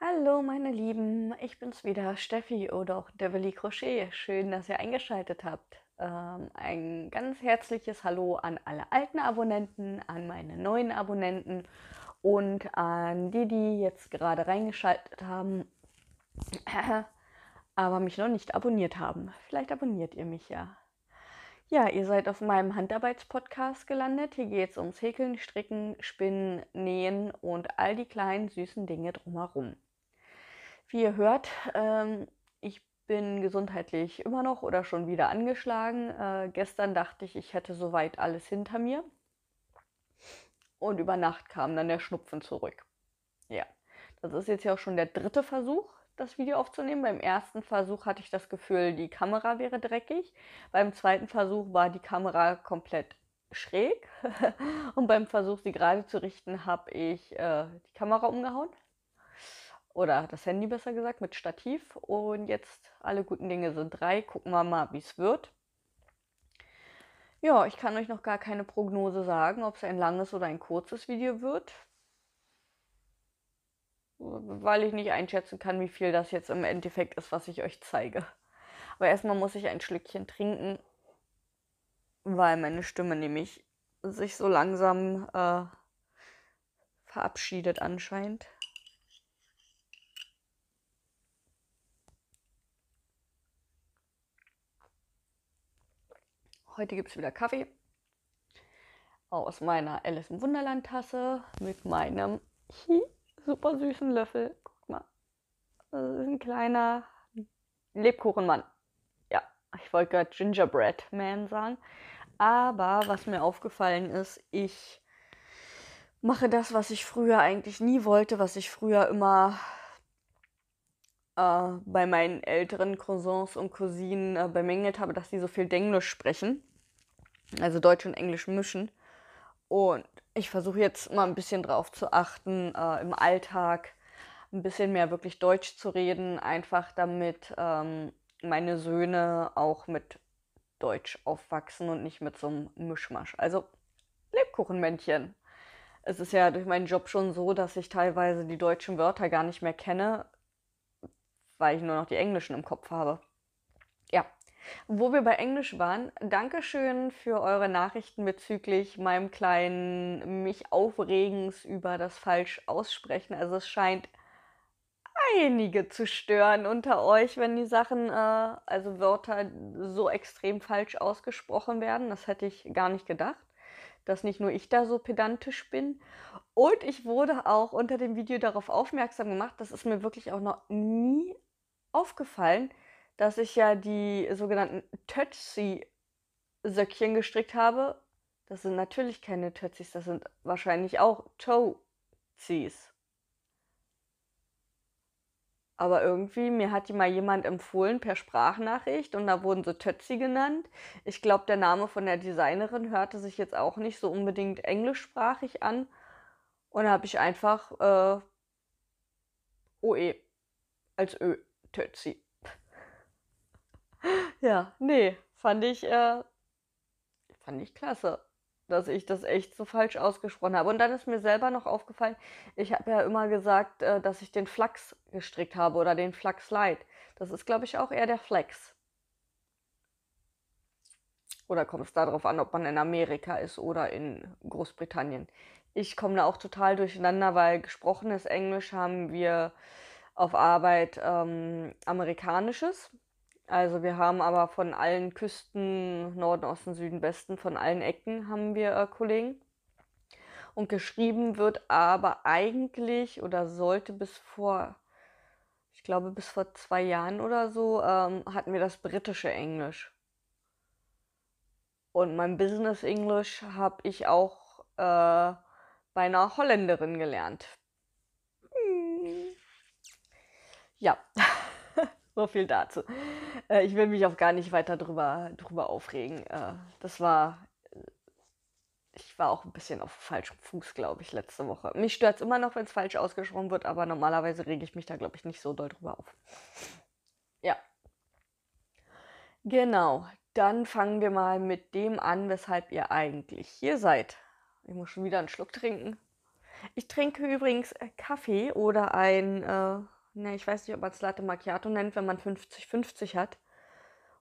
Hallo meine Lieben, ich bin's wieder, Steffi oder auch Devily Crochet. Schön, dass ihr eingeschaltet habt. Ähm, ein ganz herzliches Hallo an alle alten Abonnenten, an meine neuen Abonnenten und an die, die jetzt gerade reingeschaltet haben, aber mich noch nicht abonniert haben. Vielleicht abonniert ihr mich ja. Ja, ihr seid auf meinem Handarbeitspodcast gelandet. Hier geht es ums Häkeln, Stricken, Spinnen, Nähen und all die kleinen süßen Dinge drumherum. Wie ihr hört, ähm, ich bin gesundheitlich immer noch oder schon wieder angeschlagen. Äh, gestern dachte ich, ich hätte soweit alles hinter mir. Und über Nacht kam dann der Schnupfen zurück. Ja, das ist jetzt ja auch schon der dritte Versuch, das Video aufzunehmen. Beim ersten Versuch hatte ich das Gefühl, die Kamera wäre dreckig. Beim zweiten Versuch war die Kamera komplett schräg. Und beim Versuch, sie gerade zu richten, habe ich äh, die Kamera umgehauen oder das Handy besser gesagt, mit Stativ. Und jetzt alle guten Dinge sind drei. Gucken wir mal, wie es wird. Ja, ich kann euch noch gar keine Prognose sagen, ob es ein langes oder ein kurzes Video wird, weil ich nicht einschätzen kann, wie viel das jetzt im Endeffekt ist, was ich euch zeige. Aber erstmal muss ich ein Schlückchen trinken, weil meine Stimme nämlich sich so langsam äh, verabschiedet anscheinend. Heute gibt es wieder Kaffee aus meiner Alice im Wunderland Tasse mit meinem super süßen Löffel. Guck mal, das ist ein kleiner Lebkuchenmann. Ja, ich wollte gerade Gingerbread Man sagen. Aber was mir aufgefallen ist, ich mache das, was ich früher eigentlich nie wollte, was ich früher immer äh, bei meinen älteren Cousins und Cousinen äh, bemängelt habe, dass sie so viel Denglisch sprechen. Also Deutsch und Englisch mischen. Und ich versuche jetzt mal ein bisschen drauf zu achten, äh, im Alltag ein bisschen mehr wirklich Deutsch zu reden, einfach damit ähm, meine Söhne auch mit Deutsch aufwachsen und nicht mit so einem Mischmasch. Also Lebkuchenmännchen. Es ist ja durch meinen Job schon so, dass ich teilweise die deutschen Wörter gar nicht mehr kenne, weil ich nur noch die englischen im Kopf habe. Ja. Wo wir bei Englisch waren, Dankeschön für eure Nachrichten bezüglich meinem kleinen mich aufregens über das falsch aussprechen. Also es scheint einige zu stören unter euch, wenn die Sachen, äh, also Wörter so extrem falsch ausgesprochen werden. Das hätte ich gar nicht gedacht, dass nicht nur ich da so pedantisch bin. Und ich wurde auch unter dem Video darauf aufmerksam gemacht, das ist mir wirklich auch noch nie aufgefallen, dass ich ja die sogenannten Tötzi-Söckchen gestrickt habe. Das sind natürlich keine Tötzis, das sind wahrscheinlich auch Tozis. Aber irgendwie, mir hat die mal jemand empfohlen per Sprachnachricht und da wurden so Tötzi genannt. Ich glaube, der Name von der Designerin hörte sich jetzt auch nicht so unbedingt englischsprachig an. Und da habe ich einfach äh, OE als Ö töt ja, nee, fand ich, äh, fand ich klasse, dass ich das echt so falsch ausgesprochen habe. Und dann ist mir selber noch aufgefallen, ich habe ja immer gesagt, äh, dass ich den Flax gestrickt habe oder den Flax Light. Das ist, glaube ich, auch eher der Flex. Oder kommt es darauf an, ob man in Amerika ist oder in Großbritannien? Ich komme da auch total durcheinander, weil gesprochenes Englisch haben wir auf Arbeit ähm, amerikanisches. Also wir haben aber von allen Küsten, Norden, Osten, Süden, Westen, von allen Ecken haben wir äh, Kollegen. Und geschrieben wird aber eigentlich oder sollte bis vor, ich glaube bis vor zwei Jahren oder so, ähm, hatten wir das britische Englisch. Und mein Business Englisch habe ich auch äh, bei einer Holländerin gelernt. Ja, so viel dazu. Äh, ich will mich auch gar nicht weiter drüber, drüber aufregen. Äh, das war. Äh, ich war auch ein bisschen auf falschem Fuß, glaube ich, letzte Woche. Mich stört es immer noch, wenn es falsch ausgesprochen wird, aber normalerweise rege ich mich da, glaube ich, nicht so doll drüber auf. Ja. Genau. Dann fangen wir mal mit dem an, weshalb ihr eigentlich hier seid. Ich muss schon wieder einen Schluck trinken. Ich trinke übrigens äh, Kaffee oder ein. Äh, ne, ich weiß nicht, ob man es Latte Macchiato nennt, wenn man 50-50 hat.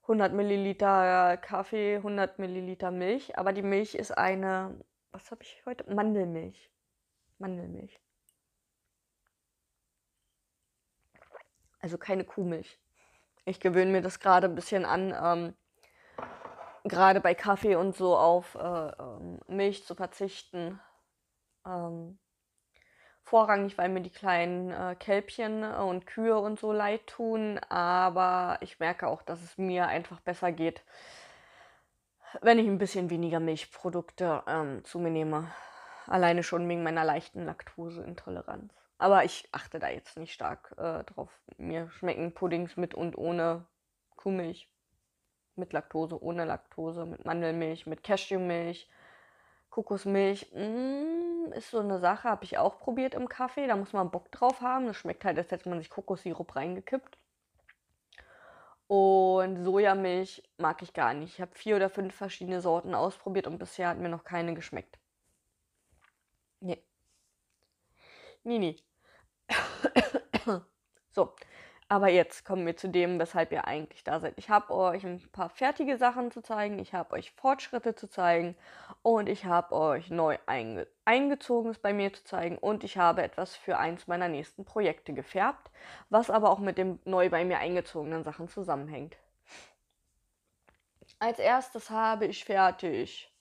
100 Milliliter äh, Kaffee, 100 Milliliter Milch, aber die Milch ist eine, was habe ich heute? Mandelmilch. Mandelmilch. Also keine Kuhmilch. Ich gewöhne mir das gerade ein bisschen an, ähm, gerade bei Kaffee und so auf äh, ähm, Milch zu verzichten. Ähm, vorrangig, weil mir die kleinen äh, Kälbchen äh, und Kühe und so leid tun, aber ich merke auch, dass es mir einfach besser geht, wenn ich ein bisschen weniger Milchprodukte ähm, zu mir nehme. Alleine schon wegen meiner leichten Laktoseintoleranz. Aber ich achte da jetzt nicht stark äh, drauf. Mir schmecken Puddings mit und ohne Kuhmilch. Mit Laktose, ohne Laktose, mit Mandelmilch, mit Cashewmilch, Kokosmilch mm, ist so eine Sache, habe ich auch probiert im Kaffee. Da muss man Bock drauf haben. Das schmeckt halt, als hätte man sich Kokossirup reingekippt. Und Sojamilch mag ich gar nicht. Ich habe vier oder fünf verschiedene Sorten ausprobiert und bisher hat mir noch keine geschmeckt. Nee. Nee, nee. so, aber jetzt kommen wir zu dem, weshalb ihr eigentlich da seid. Ich habe euch ein paar fertige Sachen zu zeigen, ich habe euch Fortschritte zu zeigen und ich habe euch neu einge eingezogenes bei mir zu zeigen und ich habe etwas für eins meiner nächsten Projekte gefärbt, was aber auch mit dem neu bei mir eingezogenen Sachen zusammenhängt. Als erstes habe ich fertig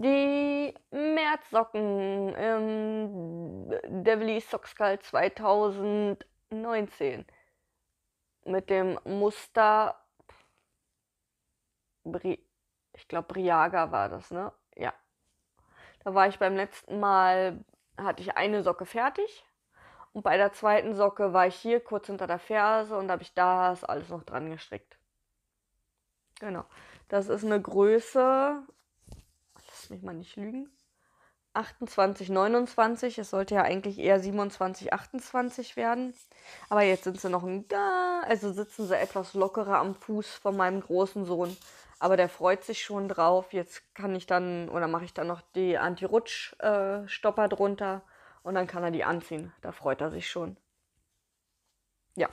Die Märzsocken im Devilly Socks Call 2019 mit dem Muster Bri ich glaube Briaga war das, ne? Ja. Da war ich beim letzten Mal, hatte ich eine Socke fertig und bei der zweiten Socke war ich hier kurz hinter der Ferse und habe ich das alles noch dran gestrickt. Genau. Das ist eine Größe lass mich mal nicht lügen. 28, 29. Es sollte ja eigentlich eher 27, 28 werden. Aber jetzt sind sie noch ein da, also sitzen sie etwas lockerer am Fuß von meinem großen Sohn. Aber der freut sich schon drauf. Jetzt kann ich dann oder mache ich dann noch die Anti-Rutsch-Stopper äh, drunter und dann kann er die anziehen. Da freut er sich schon. Ja.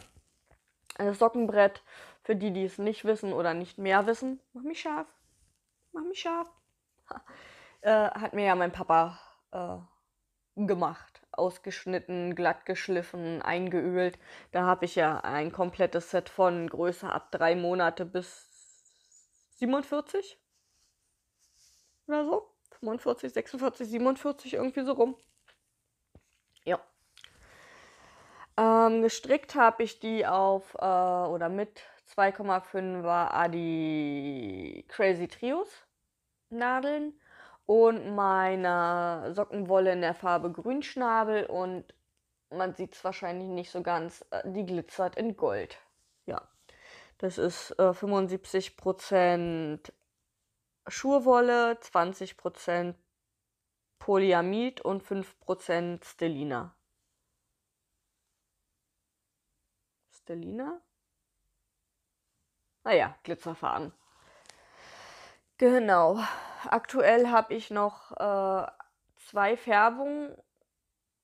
Das also Sockenbrett, für die, die es nicht wissen oder nicht mehr wissen, mach mich scharf. Mach mich scharf. Äh, hat mir ja mein Papa äh, gemacht. Ausgeschnitten, glatt geschliffen, eingeölt. Da habe ich ja ein komplettes Set von Größe ab drei Monate bis 47 oder so. 45, 46, 47, irgendwie so rum. Ja. Ähm, gestrickt habe ich die auf äh, oder mit 2,5 war Adi Crazy Trios. Nadeln und meiner Sockenwolle in der Farbe Grünschnabel und man sieht es wahrscheinlich nicht so ganz, äh, die glitzert in Gold. Ja, das ist äh, 75% Schurwolle, 20% Polyamid und 5% Stellina. Stellina? Naja, ah Glitzerfaden. Genau. Aktuell habe ich noch äh, zwei Färbungen,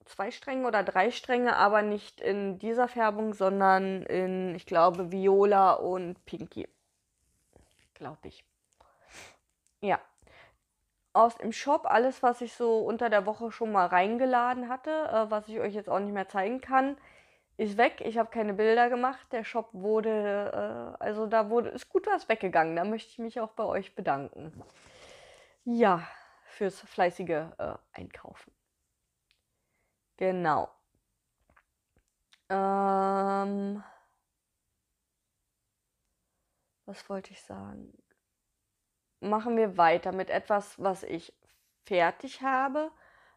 zwei Stränge oder drei Stränge, aber nicht in dieser Färbung, sondern in, ich glaube, Viola und Pinky. Glaube ich. Ja. Aus dem Shop alles, was ich so unter der Woche schon mal reingeladen hatte, äh, was ich euch jetzt auch nicht mehr zeigen kann ist weg. Ich habe keine Bilder gemacht. Der Shop wurde, äh, also da wurde, ist gut was weggegangen. Da möchte ich mich auch bei euch bedanken. Ja, fürs fleißige äh, Einkaufen. Genau. Ähm, was wollte ich sagen? Machen wir weiter mit etwas, was ich fertig habe,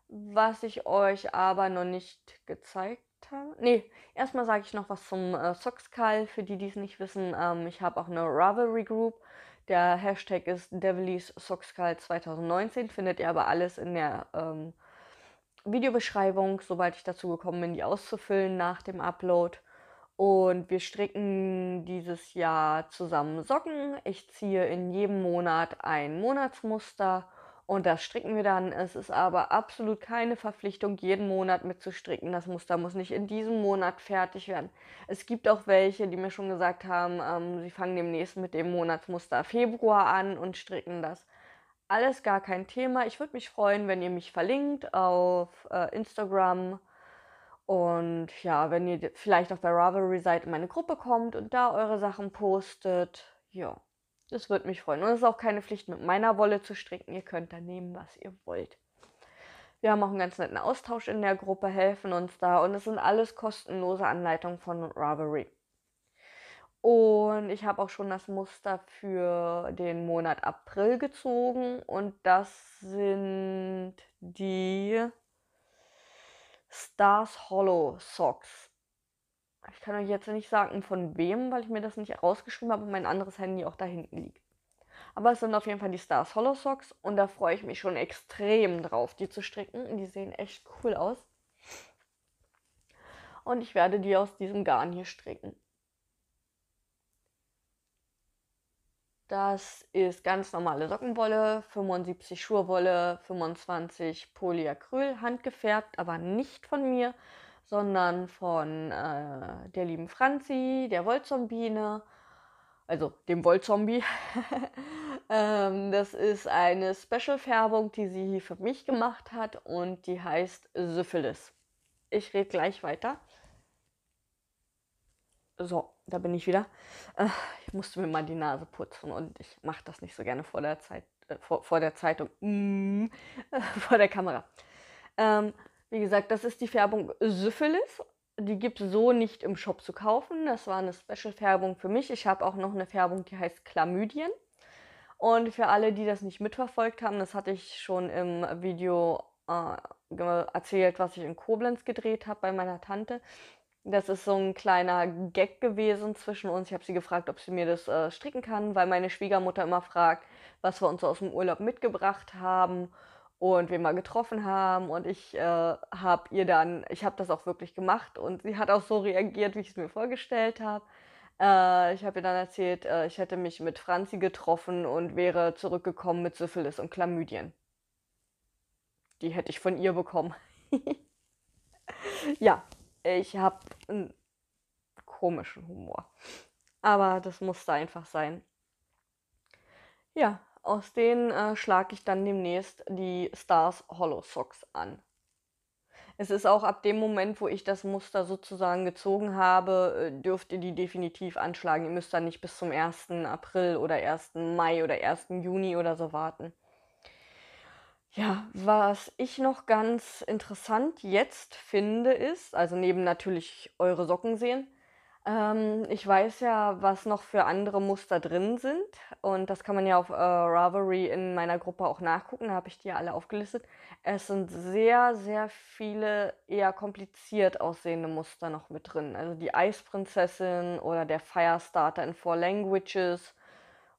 was ich euch aber noch nicht gezeigt habe. Nee, erstmal sage ich noch was zum äh, Soxkal, für die, die es nicht wissen. Ähm, ich habe auch eine Ravelry Group. Der Hashtag ist Devilies Soxkal 2019. Findet ihr aber alles in der ähm, Videobeschreibung, sobald ich dazu gekommen bin, die auszufüllen nach dem Upload. Und wir stricken dieses Jahr zusammen Socken. Ich ziehe in jedem Monat ein Monatsmuster und das stricken wir dann. Es ist aber absolut keine Verpflichtung, jeden Monat mitzustricken. Das Muster muss nicht in diesem Monat fertig werden. Es gibt auch welche, die mir schon gesagt haben, ähm, sie fangen demnächst mit dem Monatsmuster Februar an und stricken das. Alles gar kein Thema. Ich würde mich freuen, wenn ihr mich verlinkt auf äh, Instagram. Und ja, wenn ihr vielleicht auf der Ravelry-Seite in meine Gruppe kommt und da eure Sachen postet. Ja. Das würde mich freuen. Und es ist auch keine Pflicht, mit meiner Wolle zu stricken. Ihr könnt da nehmen, was ihr wollt. Wir haben auch einen ganz netten Austausch in der Gruppe, helfen uns da. Und es sind alles kostenlose Anleitungen von Ravelry. Und ich habe auch schon das Muster für den Monat April gezogen. Und das sind die Stars Hollow Socks. Ich kann euch jetzt nicht sagen, von wem, weil ich mir das nicht rausgeschrieben habe und mein anderes Handy auch da hinten liegt. Aber es sind auf jeden Fall die Stars Hollow Socks und da freue ich mich schon extrem drauf, die zu stricken. Die sehen echt cool aus. Und ich werde die aus diesem Garn hier stricken. Das ist ganz normale Sockenwolle, 75 Schurwolle, 25 Polyacryl, handgefärbt, aber nicht von mir, sondern von äh, der lieben Franzi, der Wollzombine, also dem Wollzombie. ähm, das ist eine Special-Färbung, die sie für mich gemacht hat und die heißt Syphilis. Ich rede gleich weiter. So, da bin ich wieder. Äh, ich musste mir mal die Nase putzen und ich mache das nicht so gerne vor der Zeit, äh, vor, vor, der Zeitung, mm, vor der Kamera. Ähm, wie gesagt, das ist die Färbung Syphilis. Die gibt es so nicht im Shop zu kaufen. Das war eine Special-Färbung für mich. Ich habe auch noch eine Färbung, die heißt Chlamydien. Und für alle, die das nicht mitverfolgt haben, das hatte ich schon im Video äh, erzählt, was ich in Koblenz gedreht habe bei meiner Tante. Das ist so ein kleiner Gag gewesen zwischen uns. Ich habe sie gefragt, ob sie mir das äh, stricken kann, weil meine Schwiegermutter immer fragt, was wir uns aus dem Urlaub mitgebracht haben und wir mal getroffen haben und ich äh, habe ihr dann, ich habe das auch wirklich gemacht und sie hat auch so reagiert, wie ich es mir vorgestellt habe. Äh, ich habe ihr dann erzählt, äh, ich hätte mich mit Franzi getroffen und wäre zurückgekommen mit Syphilis und Chlamydien. Die hätte ich von ihr bekommen. ja, ich habe einen komischen Humor. Aber das musste einfach sein. Ja, aus denen äh, schlage ich dann demnächst die Stars Hollow Socks an. Es ist auch ab dem Moment, wo ich das Muster sozusagen gezogen habe, äh, dürft ihr die definitiv anschlagen. Ihr müsst dann nicht bis zum 1. April oder 1. Mai oder 1. Juni oder so warten. Ja, was ich noch ganz interessant jetzt finde, ist, also neben natürlich eure Socken sehen, ähm, ich weiß ja, was noch für andere Muster drin sind. Und das kann man ja auf äh, Ravelry in meiner Gruppe auch nachgucken. Da habe ich die ja alle aufgelistet. Es sind sehr, sehr viele eher kompliziert aussehende Muster noch mit drin. Also die Eisprinzessin oder der Firestarter in Four Languages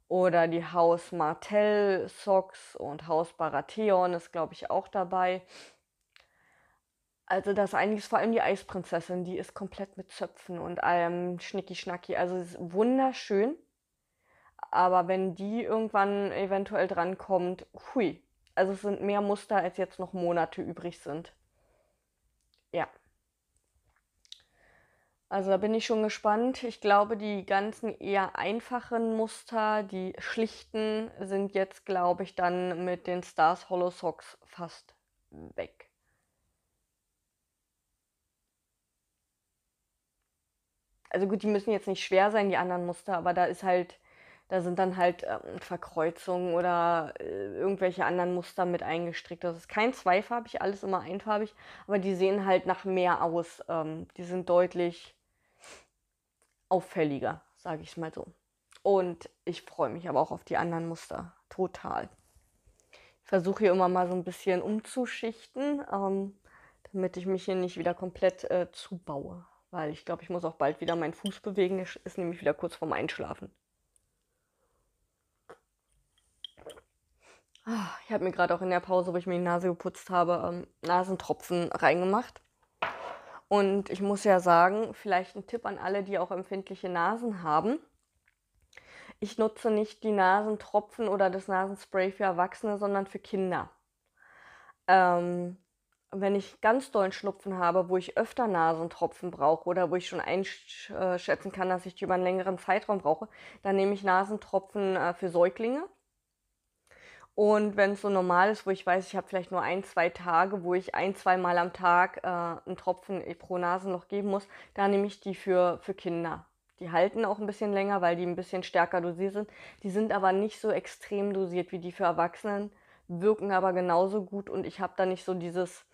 oder die Haus Martell Socks und Haus Baratheon ist, glaube ich, auch dabei. Also das eigentlich ist vor allem die Eisprinzessin, die ist komplett mit Zöpfen und allem Schnicki-Schnacki. Also es ist wunderschön. Aber wenn die irgendwann eventuell drankommt, hui. Also es sind mehr Muster, als jetzt noch Monate übrig sind. Ja. Also da bin ich schon gespannt. Ich glaube, die ganzen eher einfachen Muster, die schlichten, sind jetzt, glaube ich, dann mit den Stars Hollow Socks fast weg. also gut, die müssen jetzt nicht schwer sein, die anderen Muster, aber da ist halt, da sind dann halt ähm, Verkreuzungen oder äh, irgendwelche anderen Muster mit eingestrickt. Das ist kein zweifarbig, alles immer einfarbig, aber die sehen halt nach mehr aus. Ähm, die sind deutlich auffälliger, sage ich mal so. Und ich freue mich aber auch auf die anderen Muster, total. Ich versuche hier immer mal so ein bisschen umzuschichten, ähm, damit ich mich hier nicht wieder komplett äh, zubaue. Weil ich glaube, ich muss auch bald wieder meinen Fuß bewegen. Es ist nämlich wieder kurz vorm Einschlafen. Ah, ich habe mir gerade auch in der Pause, wo ich mir die Nase geputzt habe, ähm, Nasentropfen reingemacht. Und ich muss ja sagen, vielleicht ein Tipp an alle, die auch empfindliche Nasen haben. Ich nutze nicht die Nasentropfen oder das Nasenspray für Erwachsene, sondern für Kinder. Ähm, und wenn ich ganz dollen Schnupfen habe, wo ich öfter Nasentropfen brauche oder wo ich schon einschätzen kann, dass ich die über einen längeren Zeitraum brauche, dann nehme ich Nasentropfen äh, für Säuglinge. Und wenn es so normal ist, wo ich weiß, ich habe vielleicht nur ein, zwei Tage, wo ich ein, zwei Mal am Tag äh, einen Tropfen pro Nasenloch geben muss, da nehme ich die für, für Kinder. Die halten auch ein bisschen länger, weil die ein bisschen stärker dosiert sind. Die sind aber nicht so extrem dosiert wie die für Erwachsenen wirken aber genauso gut und ich habe da nicht so dieses,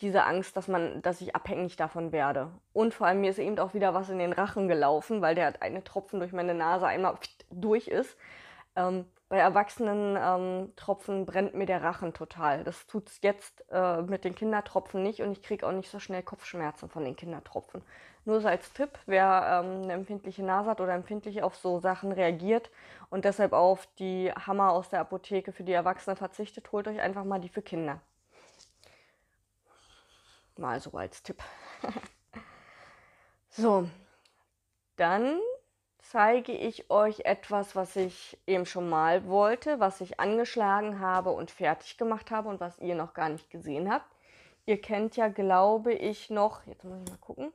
diese Angst, dass man, dass ich abhängig davon werde. Und vor allem mir ist eben auch wieder was in den Rachen gelaufen, weil der eine Tropfen durch meine Nase einmal durch ist. Ähm, bei Erwachsenen ähm, Tropfen brennt mir der Rachen total. Das tut es jetzt äh, mit den Kindertropfen nicht und ich kriege auch nicht so schnell Kopfschmerzen von den Kindertropfen. Nur so als Tipp, wer ähm, eine empfindliche Nase hat oder empfindlich auf so Sachen reagiert und deshalb auf die Hammer aus der Apotheke für die Erwachsenen verzichtet, holt euch einfach mal die für Kinder. Mal so als Tipp. so, dann zeige ich euch etwas, was ich eben schon mal wollte, was ich angeschlagen habe und fertig gemacht habe und was ihr noch gar nicht gesehen habt. Ihr kennt ja, glaube ich, noch, jetzt muss ich mal gucken,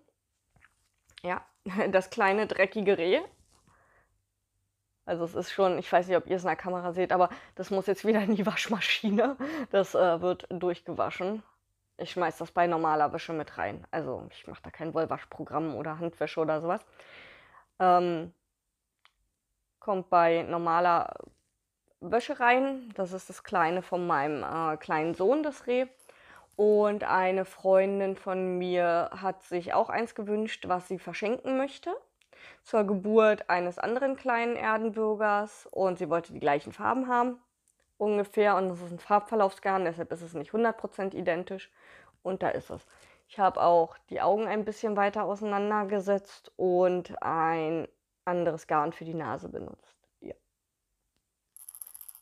ja, das kleine dreckige Reh. Also es ist schon, ich weiß nicht, ob ihr es in der Kamera seht, aber das muss jetzt wieder in die Waschmaschine. Das äh, wird durchgewaschen. Ich schmeiße das bei normaler Wäsche mit rein. Also ich mache da kein Wollwaschprogramm oder Handwäsche oder sowas. Ähm, kommt bei normaler Wäsche rein. Das ist das kleine von meinem äh, kleinen Sohn, das Reh. Und eine Freundin von mir hat sich auch eins gewünscht, was sie verschenken möchte. Zur Geburt eines anderen kleinen Erdenbürgers. Und sie wollte die gleichen Farben haben, ungefähr. Und das ist ein Farbverlaufsgarn, deshalb ist es nicht 100% identisch. Und da ist es. Ich habe auch die Augen ein bisschen weiter auseinandergesetzt und ein anderes Garn für die Nase benutzt. Ja.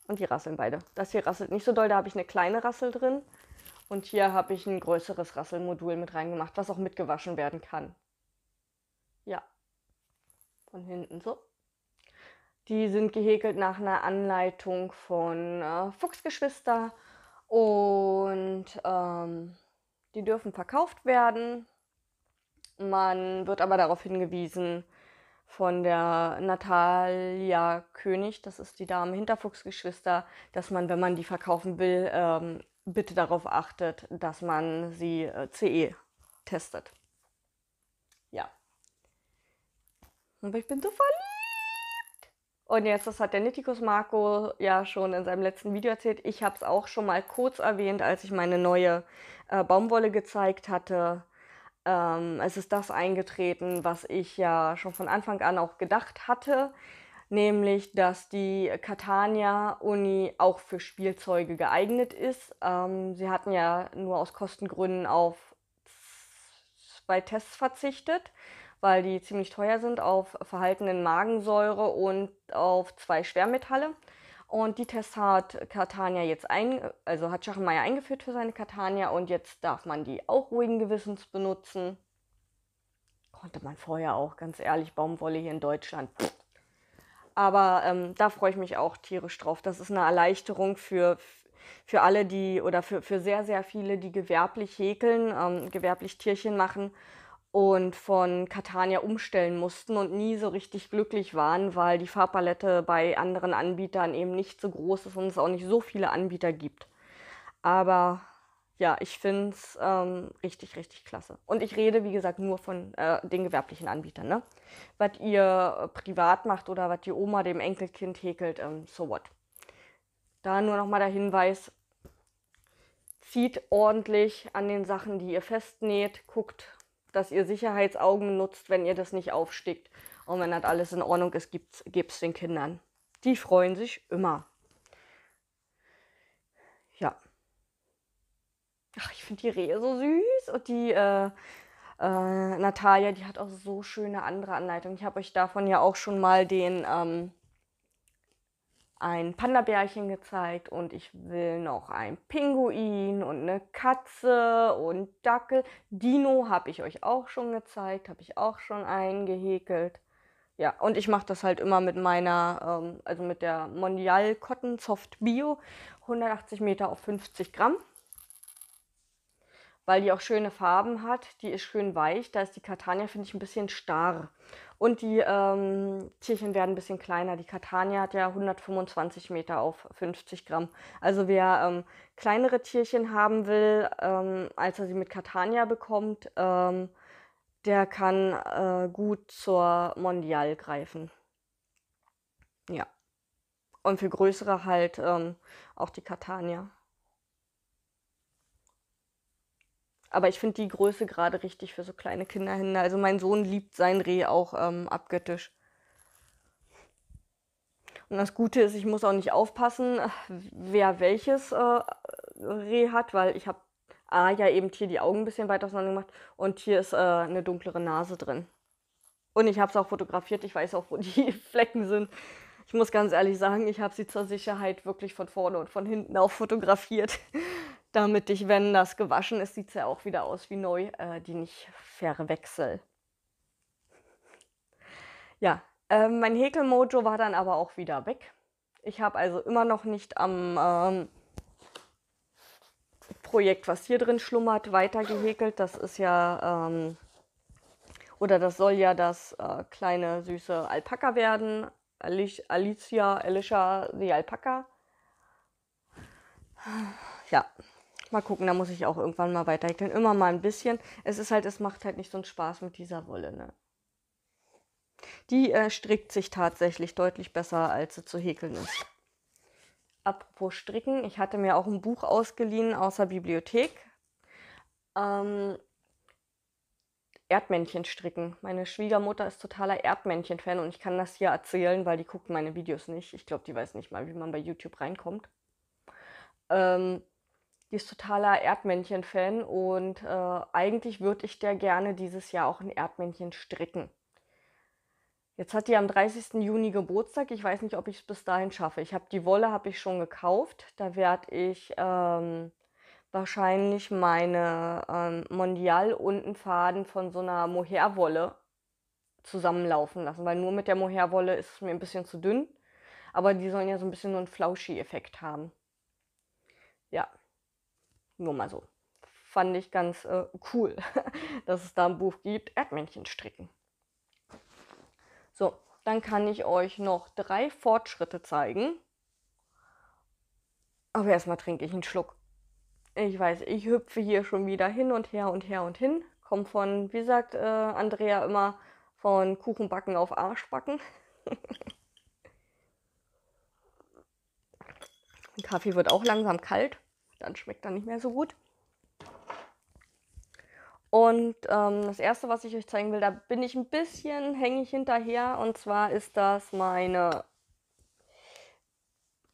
Und die rasseln beide. Das hier rasselt nicht so doll, da habe ich eine kleine Rassel drin. Und hier habe ich ein größeres Rasselmodul mit reingemacht, was auch mitgewaschen werden kann. Ja. Von hinten so. Die sind gehäkelt nach einer Anleitung von äh, Fuchsgeschwister und ähm, die dürfen verkauft werden. Man wird aber darauf hingewiesen, von der Natalia König, das ist die Dame Hinterfuchsgeschwister, dass man, wenn man die verkaufen will, ähm, bitte darauf achtet, dass man sie äh, CE testet. Ja. Aber ich bin so verliebt. Und jetzt, das hat der Nitikus Marco ja schon in seinem letzten Video erzählt. Ich habe es auch schon mal kurz erwähnt, als ich meine neue äh, Baumwolle gezeigt hatte. Ähm, es ist das eingetreten, was ich ja schon von Anfang an auch gedacht hatte, nämlich dass die Catania-Uni auch für Spielzeuge geeignet ist. Ähm, sie hatten ja nur aus Kostengründen auf zwei Tests verzichtet, weil die ziemlich teuer sind, auf verhaltenen Magensäure und auf zwei Schwermetalle. Und die Tests hat Catania jetzt ein, also hat Schachenmeier eingeführt für seine Catania und jetzt darf man die auch ruhigen Gewissens benutzen. Konnte man vorher auch, ganz ehrlich, Baumwolle hier in Deutschland. Aber ähm, da freue ich mich auch tierisch drauf. Das ist eine Erleichterung für, für alle, die oder für, für sehr, sehr viele, die gewerblich häkeln, ähm, gewerblich Tierchen machen und von Catania umstellen mussten und nie so richtig glücklich waren, weil die Farbpalette bei anderen Anbietern eben nicht so groß ist und es auch nicht so viele Anbieter gibt. Aber ja, ich finde es ähm, richtig, richtig klasse. Und ich rede, wie gesagt, nur von äh, den gewerblichen Anbietern. Ne? Was ihr privat macht oder was die Oma dem Enkelkind häkelt, ähm, so what. Da nur nochmal der Hinweis, zieht ordentlich an den Sachen, die ihr festnäht, guckt, dass ihr Sicherheitsaugen nutzt, wenn ihr das nicht aufstickt. Und wenn das alles in Ordnung ist, gibt es den Kindern. Die freuen sich immer. Ja. Ach, ich finde die Rehe so süß und die äh, äh, Natalia, die hat auch so schöne andere Anleitungen. Ich habe euch davon ja auch schon mal den ähm, ein Panda-Bärchen gezeigt und ich will noch ein Pinguin und eine Katze und Dackel. Dino habe ich euch auch schon gezeigt, habe ich auch schon eingehäkelt. Ja, und ich mache das halt immer mit meiner, ähm, also mit der Mondial Cotton Soft Bio, 180 Meter auf 50 Gramm weil die auch schöne Farben hat. Die ist schön weich. Da ist die Catania, finde ich, ein bisschen starr. Und die ähm, Tierchen werden ein bisschen kleiner. Die Catania hat ja 125 Meter auf 50 Gramm. Also wer ähm, kleinere Tierchen haben will, ähm, als er sie mit Catania bekommt, ähm, der kann äh, gut zur Mondial greifen. Ja. Und für größere halt ähm, auch die Catania. aber ich finde die Größe gerade richtig für so kleine Kinderhände. Also mein Sohn liebt sein Reh auch ähm, abgöttisch. Und das Gute ist, ich muss auch nicht aufpassen, wer welches äh, Reh hat, weil ich habe A ja eben hier die Augen ein bisschen weit auseinander gemacht und hier ist äh, eine dunklere Nase drin. Und ich habe es auch fotografiert, ich weiß auch, wo die Flecken sind. Ich muss ganz ehrlich sagen, ich habe sie zur Sicherheit wirklich von vorne und von hinten auch fotografiert damit ich, wenn das gewaschen ist, sieht es ja auch wieder aus wie neu, äh, die nicht verwechsel. Ja, äh, mein Häkelmojo war dann aber auch wieder weg. Ich habe also immer noch nicht am ähm, Projekt, was hier drin schlummert, weiter gehäkelt. Das ist ja, ähm, oder das soll ja das äh, kleine süße Alpaka werden. Alicia, Alicia, die Alpaka. Ja, Mal gucken, da muss ich auch irgendwann mal weiter häkeln. Immer mal ein bisschen. Es ist halt, es macht halt nicht so einen Spaß mit dieser Wolle, ne? Die äh, strickt sich tatsächlich deutlich besser, als sie zu häkeln ist. Apropos Stricken, ich hatte mir auch ein Buch ausgeliehen aus der Bibliothek. Ähm, Erdmännchen stricken. Meine Schwiegermutter ist totaler Erdmännchen-Fan und ich kann das hier erzählen, weil die guckt meine Videos nicht. Ich glaube, die weiß nicht mal, wie man bei YouTube reinkommt. Ähm, die ist totaler Erdmännchen-Fan und äh, eigentlich würde ich der gerne dieses Jahr auch ein Erdmännchen stricken. Jetzt hat die am 30. Juni Geburtstag. Ich weiß nicht, ob ich es bis dahin schaffe. Ich habe die Wolle habe ich schon gekauft. Da werde ich ähm, wahrscheinlich meine ähm, Mondial untenfaden von so einer Moherwolle zusammenlaufen lassen, weil nur mit der Moherwolle ist es mir ein bisschen zu dünn. Aber die sollen ja so ein bisschen so einen Flauschi-Effekt haben. Ja, nur mal so. Fand ich ganz äh, cool, dass es da ein Buch gibt, Erdmännchen stricken. So, dann kann ich euch noch drei Fortschritte zeigen. Aber erstmal trinke ich einen Schluck. Ich weiß, ich hüpfe hier schon wieder hin und her und her und hin. Komme von, wie sagt äh, Andrea immer, von Kuchenbacken auf Arschbacken. Kaffee wird auch langsam kalt dann schmeckt er nicht mehr so gut. Und ähm, das erste, was ich euch zeigen will, da bin ich ein bisschen, hängig hinterher. Und zwar ist das meine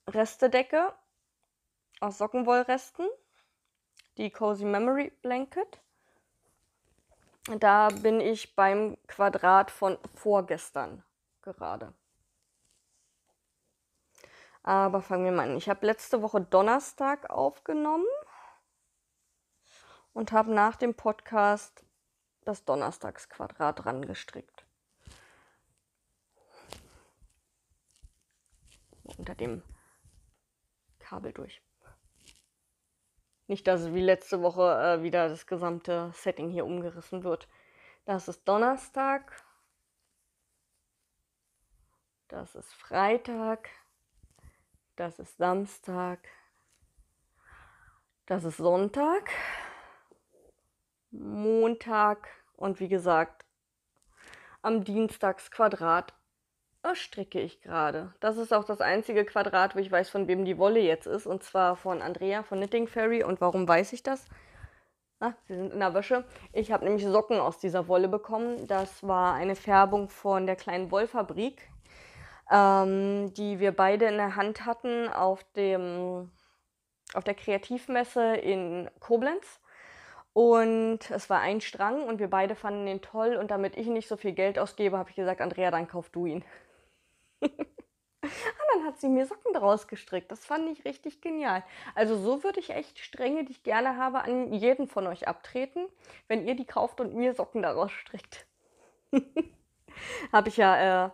Restedecke aus Sockenwollresten. Die Cozy Memory Blanket. Da bin ich beim Quadrat von vorgestern gerade. Aber fangen wir mal an. Ich habe letzte Woche Donnerstag aufgenommen und habe nach dem Podcast das Donnerstagsquadrat rangestrickt. Unter dem Kabel durch. Nicht, dass wie letzte Woche äh, wieder das gesamte Setting hier umgerissen wird. Das ist Donnerstag. Das ist Freitag. Das ist Samstag. Das ist Sonntag. Montag und wie gesagt, am Dienstagsquadrat stricke ich gerade. Das ist auch das einzige Quadrat, wo ich weiß, von wem die Wolle jetzt ist. Und zwar von Andrea von Knitting Fairy. Und warum weiß ich das? Ah, sie sind in der Wäsche. Ich habe nämlich Socken aus dieser Wolle bekommen. Das war eine Färbung von der kleinen Wollfabrik ähm, die wir beide in der Hand hatten auf, dem, auf der Kreativmesse in Koblenz. Und es war ein Strang und wir beide fanden den toll. Und damit ich nicht so viel Geld ausgebe, habe ich gesagt, Andrea, dann kauf du ihn. Und dann hat sie mir Socken draus gestrickt. Das fand ich richtig genial. Also so würde ich echt Stränge, die ich gerne habe, an jeden von euch abtreten, wenn ihr die kauft und mir Socken daraus strickt. habe ich ja äh,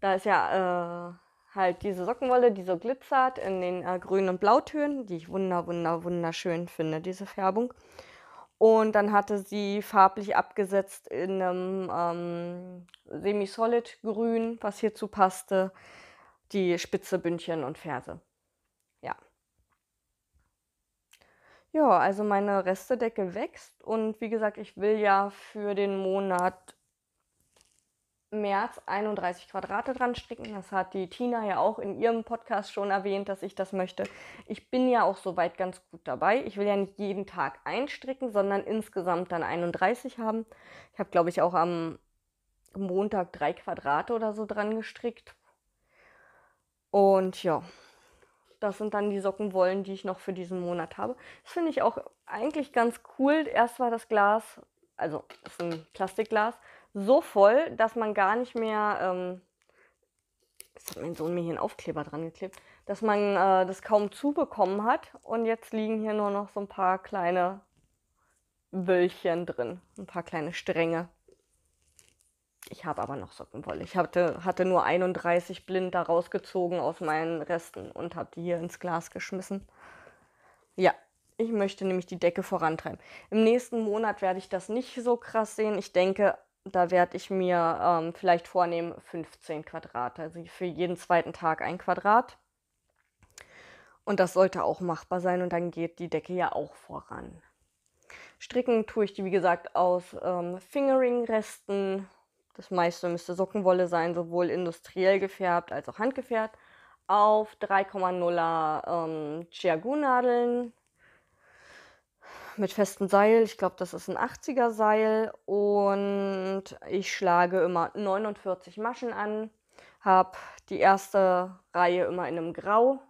da ist ja äh, halt diese Sockenwolle, die so glitzert in den äh, grünen und blautönen, die ich wunder, wunder, wunderschön finde, diese Färbung. Und dann hatte sie farblich abgesetzt in einem ähm, Semi-Solid-Grün, was hierzu passte, die Spitze, Bündchen und Ferse. Ja. Ja, also meine Restedecke wächst und wie gesagt, ich will ja für den Monat März 31 Quadrate dran stricken. Das hat die Tina ja auch in ihrem Podcast schon erwähnt, dass ich das möchte. Ich bin ja auch soweit ganz gut dabei. Ich will ja nicht jeden Tag einstricken, sondern insgesamt dann 31 haben. Ich habe, glaube ich, auch am Montag drei Quadrate oder so dran gestrickt. Und ja, das sind dann die Sockenwollen, die ich noch für diesen Monat habe. Das finde ich auch eigentlich ganz cool. Erst war das Glas, also das ist ein Plastikglas so voll, dass man gar nicht mehr. Ähm, das hat mein Sohn mir hier einen Aufkleber dran geklebt, dass man äh, das kaum zubekommen hat. Und jetzt liegen hier nur noch so ein paar kleine Wölchen drin, ein paar kleine Stränge. Ich habe aber noch Sockenwolle. Ich hatte, hatte nur 31 blind da rausgezogen aus meinen Resten und habe die hier ins Glas geschmissen. Ja, ich möchte nämlich die Decke vorantreiben. Im nächsten Monat werde ich das nicht so krass sehen. Ich denke, da werde ich mir ähm, vielleicht vornehmen 15 Quadrat, also für jeden zweiten Tag ein Quadrat. Und das sollte auch machbar sein und dann geht die Decke ja auch voran. Stricken tue ich die, wie gesagt, aus ähm, Fingering-Resten. Das meiste müsste Sockenwolle sein, sowohl industriell gefärbt als auch handgefärbt. Auf 3,0er ähm, Chiagu-Nadeln mit festem Seil. Ich glaube, das ist ein 80er Seil. Und ich schlage immer 49 Maschen an. Habe die erste Reihe immer in einem Grau.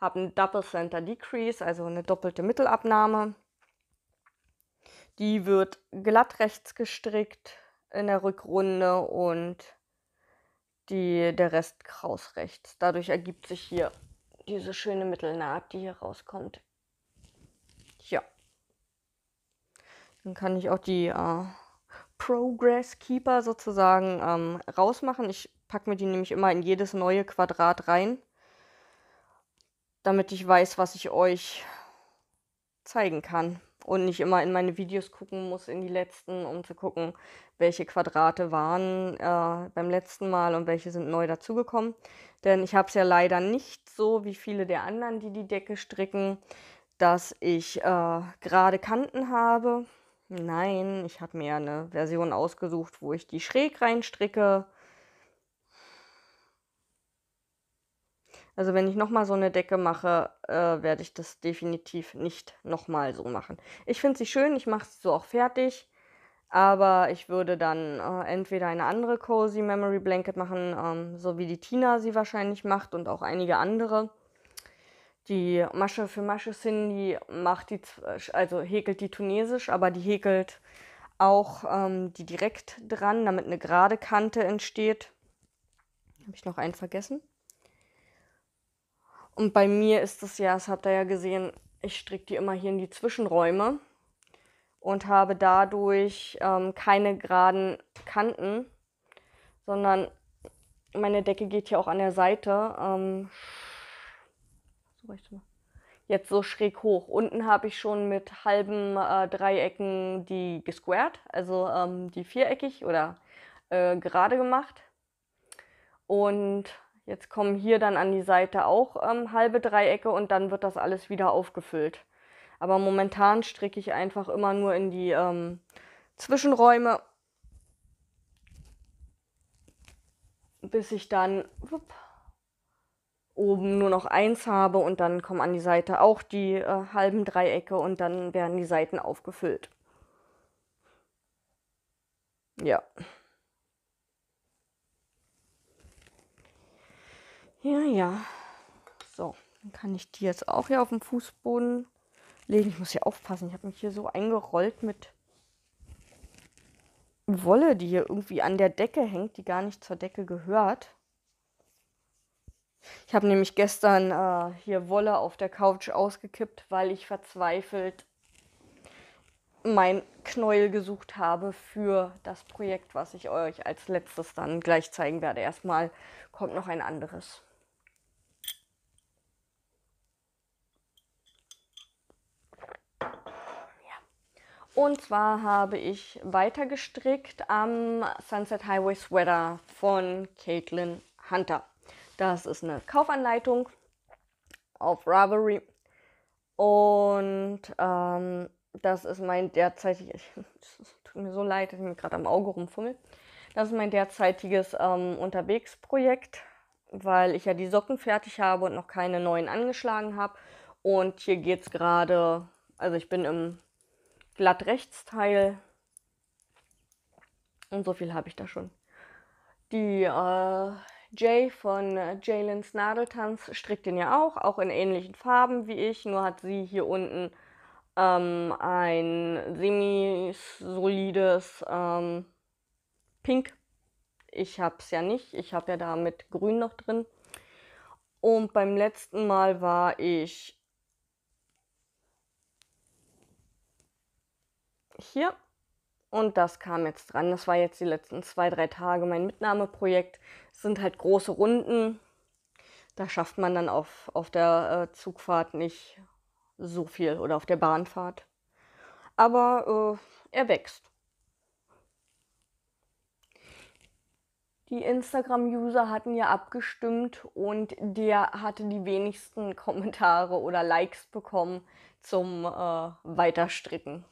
Habe einen Double Center Decrease, also eine doppelte Mittelabnahme. Die wird glatt rechts gestrickt in der Rückrunde und die, der Rest kraus rechts. Dadurch ergibt sich hier diese schöne Mittelnaht, die hier rauskommt. Ja. Dann kann ich auch die äh, Progress Keeper sozusagen ähm, rausmachen. Ich packe mir die nämlich immer in jedes neue Quadrat rein, damit ich weiß, was ich euch zeigen kann und nicht immer in meine Videos gucken muss, in die letzten, um zu gucken, welche Quadrate waren äh, beim letzten Mal und welche sind neu dazugekommen. Denn ich habe es ja leider nicht so wie viele der anderen, die die Decke stricken, dass ich äh, gerade Kanten habe Nein, ich habe mir eine Version ausgesucht, wo ich die schräg reinstricke. Also wenn ich nochmal so eine Decke mache, äh, werde ich das definitiv nicht nochmal so machen. Ich finde sie schön, ich mache sie so auch fertig. Aber ich würde dann äh, entweder eine andere Cozy Memory Blanket machen, ähm, so wie die Tina sie wahrscheinlich macht und auch einige andere die Masche für Masche Cindy macht die, also häkelt die tunesisch, aber die häkelt auch ähm, die direkt dran, damit eine gerade Kante entsteht. Habe ich noch einen vergessen? Und bei mir ist es ja, das habt ihr ja gesehen, ich stricke die immer hier in die Zwischenräume und habe dadurch ähm, keine geraden Kanten, sondern meine Decke geht hier auch an der Seite. Ähm, so reicht schon. Jetzt so schräg hoch. Unten habe ich schon mit halben äh, Dreiecken die gesquert, also ähm, die viereckig oder äh, gerade gemacht. Und jetzt kommen hier dann an die Seite auch ähm, halbe Dreiecke und dann wird das alles wieder aufgefüllt. Aber momentan stricke ich einfach immer nur in die ähm, Zwischenräume, bis ich dann wupp, oben nur noch eins habe und dann kommen an die Seite auch die äh, halben Dreiecke und dann werden die Seiten aufgefüllt. Ja. Ja, ja. So, dann kann ich die jetzt auch hier auf den Fußboden legen. Ich muss hier aufpassen. Ich habe mich hier so eingerollt mit Wolle, die hier irgendwie an der Decke hängt, die gar nicht zur Decke gehört. Ich habe nämlich gestern äh, hier Wolle auf der Couch ausgekippt, weil ich verzweifelt mein Knäuel gesucht habe für das Projekt, was ich euch als letztes dann gleich zeigen werde. Erstmal kommt noch ein anderes. Ja. Und zwar habe ich weitergestrickt am Sunset Highway Sweater von Caitlin Hunter. Das ist eine Kaufanleitung auf Ravelry. Und ähm, das ist mein derzeitiges. Es tut mir so leid, dass ich mir gerade am Auge rumfummel. Das ist mein derzeitiges ähm, Unterwegsprojekt, weil ich ja die Socken fertig habe und noch keine neuen angeschlagen habe. Und hier geht es gerade, also ich bin im Glattrechtsteil. Und so viel habe ich da schon. Die äh, Jay von äh, Jalen's Nadeltanz strickt den ja auch, auch in ähnlichen Farben wie ich, nur hat sie hier unten ähm, ein semi-solides ähm, Pink. Ich habe es ja nicht, ich habe ja da mit Grün noch drin. Und beim letzten Mal war ich hier und das kam jetzt dran. Das war jetzt die letzten zwei, drei Tage mein Mitnahmeprojekt. Das sind halt große Runden. Da schafft man dann auf, auf der äh, Zugfahrt nicht so viel oder auf der Bahnfahrt. Aber äh, er wächst. Die Instagram-User hatten ja abgestimmt und der hatte die wenigsten Kommentare oder Likes bekommen zum äh, Weiterstricken.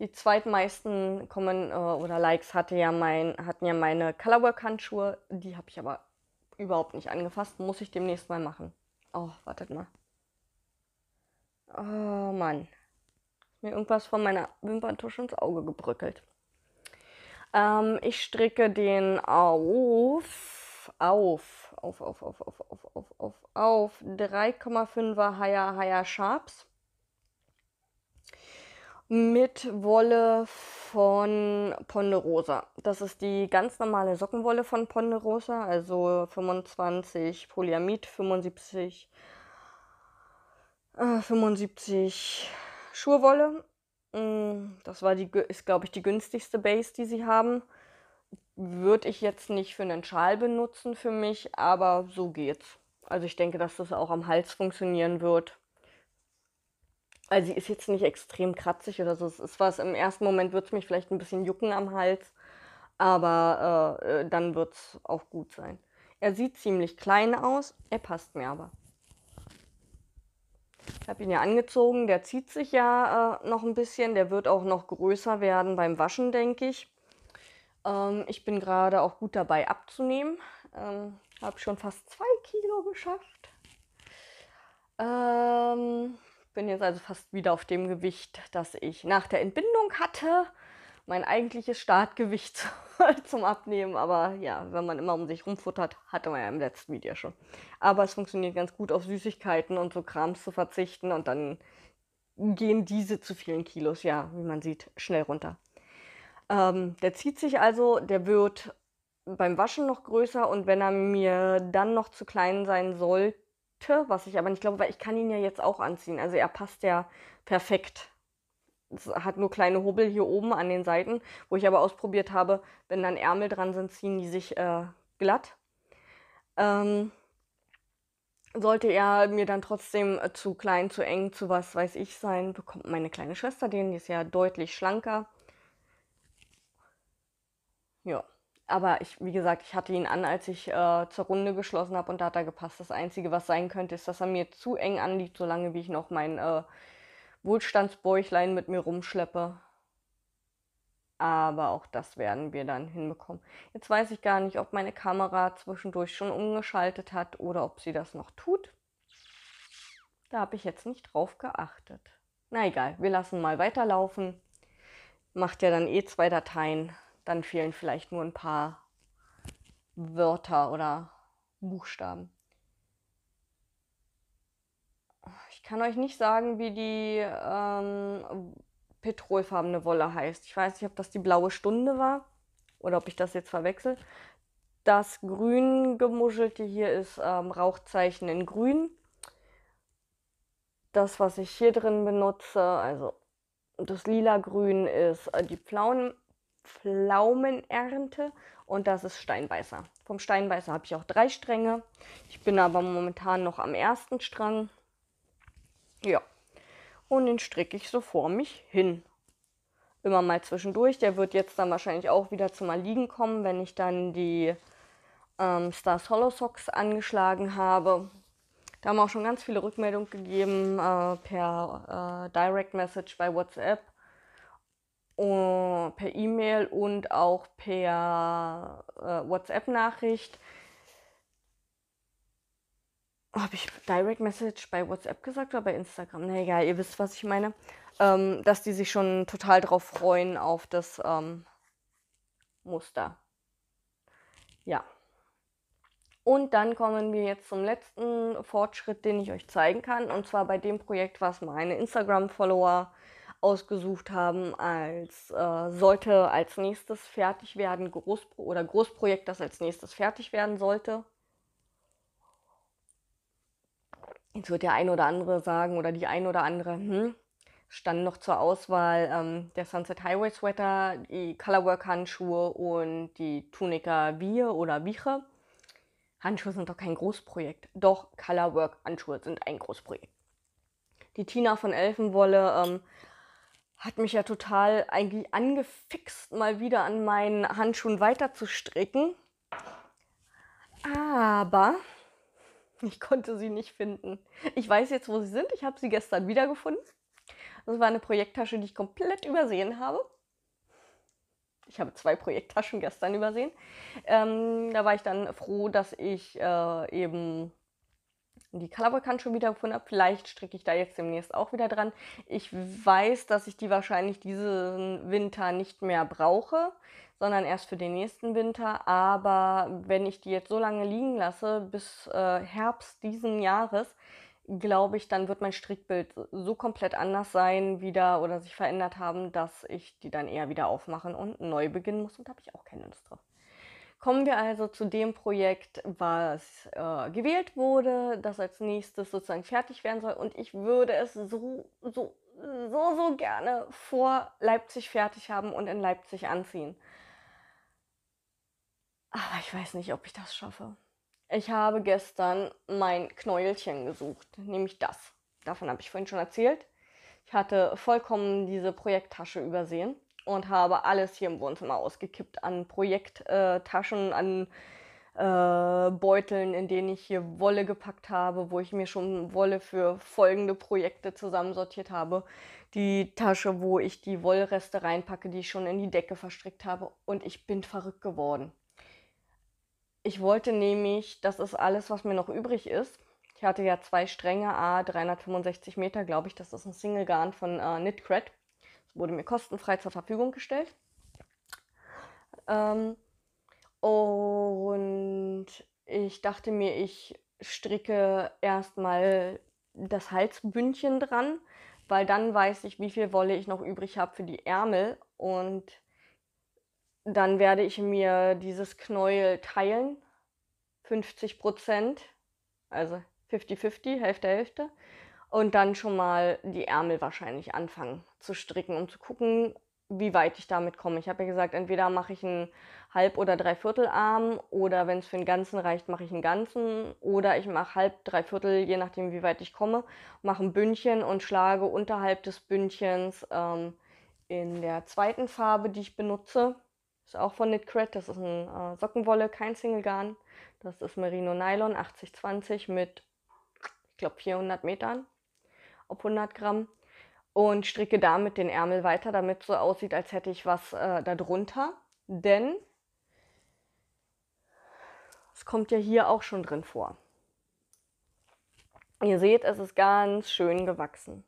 Die zweitmeisten kommen äh, oder Likes hatte ja mein, hatten ja meine Colorwork-Handschuhe. Die habe ich aber überhaupt nicht angefasst. Muss ich demnächst mal machen. Oh, wartet mal. Oh Mann. mir irgendwas von meiner Wimperntusche ins Auge gebröckelt. Ähm, ich stricke den auf, auf, auf, auf, auf, auf, auf, auf, auf, auf 3,5er Higher Higher Sharps mit Wolle von Ponderosa. Das ist die ganz normale Sockenwolle von Ponderosa, also 25 Polyamid, 75, äh, 75 Schurwolle. Mm, das war die, ist, glaube ich, die günstigste Base, die sie haben. Würde ich jetzt nicht für einen Schal benutzen für mich, aber so geht's. Also ich denke, dass das auch am Hals funktionieren wird. Also sie ist jetzt nicht extrem kratzig oder so. Es ist was, im ersten Moment wird es mich vielleicht ein bisschen jucken am Hals, aber äh, äh dann wird es auch gut sein. Er sieht ziemlich klein aus, er passt mir aber. Ich habe ihn ja angezogen, der zieht sich ja äh, noch ein bisschen, der wird auch noch größer werden beim Waschen, denke ich. Ähm, ich bin gerade auch gut dabei abzunehmen. Ähm, habe schon fast zwei Kilo geschafft. Ähm, bin jetzt also fast wieder auf dem Gewicht, das ich nach der Entbindung hatte. Mein eigentliches Startgewicht zum Abnehmen. Aber ja, wenn man immer um sich rumfuttert, hatte man ja im letzten Video schon. Aber es funktioniert ganz gut, auf Süßigkeiten und so Krams zu verzichten. Und dann gehen diese zu vielen Kilos, ja, wie man sieht, schnell runter. Ähm, der zieht sich also, der wird beim Waschen noch größer und wenn er mir dann noch zu klein sein sollte, was ich aber nicht glaube, weil ich kann ihn ja jetzt auch anziehen. Also er passt ja perfekt. Es hat nur kleine Hobel hier oben an den Seiten, wo ich aber ausprobiert habe, wenn dann Ärmel dran sind, ziehen die sich äh, glatt. Ähm, sollte er mir dann trotzdem äh, zu klein, zu eng, zu was weiß ich sein, bekommt meine kleine Schwester den, die ist ja deutlich schlanker. Ja aber ich, wie gesagt, ich hatte ihn an, als ich äh, zur Runde geschlossen habe und da hat er gepasst. Das Einzige, was sein könnte, ist, dass er mir zu eng anliegt, solange wie ich noch mein äh, Wohlstandsbäuchlein mit mir rumschleppe. Aber auch das werden wir dann hinbekommen. Jetzt weiß ich gar nicht, ob meine Kamera zwischendurch schon umgeschaltet hat oder ob sie das noch tut. Da habe ich jetzt nicht drauf geachtet. Na egal, wir lassen mal weiterlaufen. Macht ja dann eh zwei Dateien dann fehlen vielleicht nur ein paar Wörter oder Buchstaben. Ich kann euch nicht sagen, wie die ähm, petrolfarbene Wolle heißt. Ich weiß nicht, ob das die blaue Stunde war oder ob ich das jetzt verwechsel. Das grün gemuschelte hier ist ähm, Rauchzeichen in grün. Das, was ich hier drin benutze, also das lila-grün ist äh, die Pflaumen. Pflaumenernte und das ist Steinbeißer. Vom Steinbeißer habe ich auch drei Stränge. Ich bin aber momentan noch am ersten Strang. Ja. Und den stricke ich so vor mich hin. Immer mal zwischendurch. Der wird jetzt dann wahrscheinlich auch wieder zum Erliegen kommen, wenn ich dann die ähm, Stars Hollow Socks angeschlagen habe. Da haben auch schon ganz viele Rückmeldungen gegeben äh, per äh, Direct Message bei WhatsApp äh, per E-Mail und auch per uh, WhatsApp-Nachricht. Habe ich Direct Message bei WhatsApp gesagt oder bei Instagram? Na egal, ihr wisst, was ich meine. Ähm, dass die sich schon total drauf freuen auf das ähm, Muster. Ja. Und dann kommen wir jetzt zum letzten Fortschritt, den ich euch zeigen kann. Und zwar bei dem Projekt, was meine Instagram-Follower ausgesucht haben, als äh, sollte als nächstes fertig werden, Großpro oder Großprojekt, das als nächstes fertig werden sollte. Jetzt wird der ein oder andere sagen oder die ein oder andere, hm, standen noch zur Auswahl ähm, der Sunset Highway Sweater, die Colorwork Handschuhe und die Tunika Wir oder Wiche. Handschuhe sind doch kein Großprojekt. Doch Colorwork Handschuhe sind ein Großprojekt. Die Tina von Elfenwolle ähm, hat mich ja total eigentlich angefixt, mal wieder an meinen Handschuhen weiterzustricken. Aber ich konnte sie nicht finden. Ich weiß jetzt, wo sie sind. Ich habe sie gestern wiedergefunden. Das war eine Projekttasche, die ich komplett übersehen habe. Ich habe zwei Projekttaschen gestern übersehen. Ähm, da war ich dann froh, dass ich äh, eben die Colorwork schon wieder gefunden habe. Vielleicht stricke ich da jetzt demnächst auch wieder dran. Ich weiß, dass ich die wahrscheinlich diesen Winter nicht mehr brauche, sondern erst für den nächsten Winter. Aber wenn ich die jetzt so lange liegen lasse, bis äh, Herbst diesen Jahres, glaube ich, dann wird mein Strickbild so komplett anders sein wieder oder sich verändert haben, dass ich die dann eher wieder aufmachen und neu beginnen muss. Und da habe ich auch keine Lust drauf. Kommen wir also zu dem Projekt, was äh, gewählt wurde, das als nächstes sozusagen fertig werden soll. Und ich würde es so, so, so, so gerne vor Leipzig fertig haben und in Leipzig anziehen. Aber ich weiß nicht, ob ich das schaffe. Ich habe gestern mein Knäuelchen gesucht, nämlich das. Davon habe ich vorhin schon erzählt. Ich hatte vollkommen diese Projekttasche übersehen und habe alles hier im Wohnzimmer ausgekippt an Projekttaschen, äh, an äh, Beuteln, in denen ich hier Wolle gepackt habe, wo ich mir schon Wolle für folgende Projekte zusammensortiert habe. Die Tasche, wo ich die Wollreste reinpacke, die ich schon in die Decke verstrickt habe. Und ich bin verrückt geworden. Ich wollte nämlich, das ist alles, was mir noch übrig ist. Ich hatte ja zwei Stränge, A365 Meter, glaube ich, das ist ein Single Garn von äh, Knitcred wurde mir kostenfrei zur Verfügung gestellt. Ähm, und ich dachte mir, ich stricke erstmal das Halsbündchen dran, weil dann weiß ich, wie viel Wolle ich noch übrig habe für die Ärmel und dann werde ich mir dieses Knäuel teilen. 50 Prozent, also 50-50, Hälfte, Hälfte und dann schon mal die Ärmel wahrscheinlich anfangen zu stricken, um zu gucken, wie weit ich damit komme. Ich habe ja gesagt, entweder mache ich einen Halb- oder Dreiviertelarm oder wenn es für einen Ganzen reicht, mache ich einen Ganzen oder ich mache Halb, Dreiviertel, je nachdem, wie weit ich komme, mache ein Bündchen und schlage unterhalb des Bündchens ähm, in der zweiten Farbe, die ich benutze, ist auch von Knitcred, das ist ein äh, Sockenwolle, kein Single-Garn, das ist Merino Nylon 8020 mit, ich glaube, 400 Metern ob 100 Gramm und stricke damit den Ärmel weiter, damit so aussieht, als hätte ich was äh, darunter. Denn es kommt ja hier auch schon drin vor. Ihr seht, es ist ganz schön gewachsen.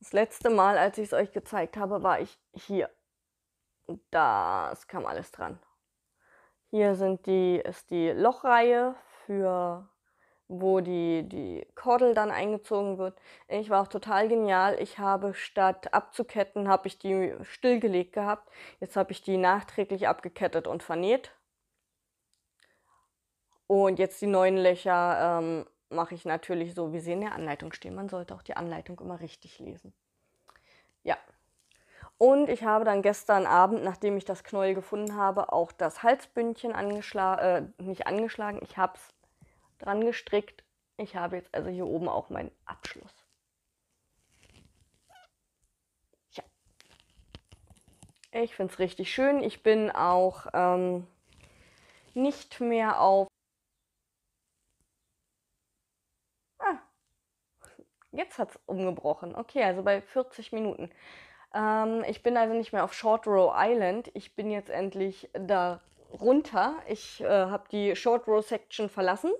Das letzte Mal, als ich es euch gezeigt habe, war ich hier. das kam alles dran. Hier sind die, ist die Lochreihe für wo die, die Kordel dann eingezogen wird. Ich war auch total genial. Ich habe statt abzuketten, habe ich die stillgelegt gehabt. Jetzt habe ich die nachträglich abgekettet und vernäht. Und jetzt die neuen Löcher ähm, mache ich natürlich so, wie sie in der Anleitung stehen. Man sollte auch die Anleitung immer richtig lesen. Ja. Und ich habe dann gestern Abend, nachdem ich das Knäuel gefunden habe, auch das Halsbündchen angeschlagen, äh, nicht angeschlagen, ich habe es dran gestrickt. Ich habe jetzt also hier oben auch meinen Abschluss. Ja. Ich finde es richtig schön. Ich bin auch ähm, nicht mehr auf... Ah, jetzt hat es umgebrochen. Okay, also bei 40 Minuten. Ähm, ich bin also nicht mehr auf Short Row Island. Ich bin jetzt endlich da runter. Ich äh, habe die Short Row Section verlassen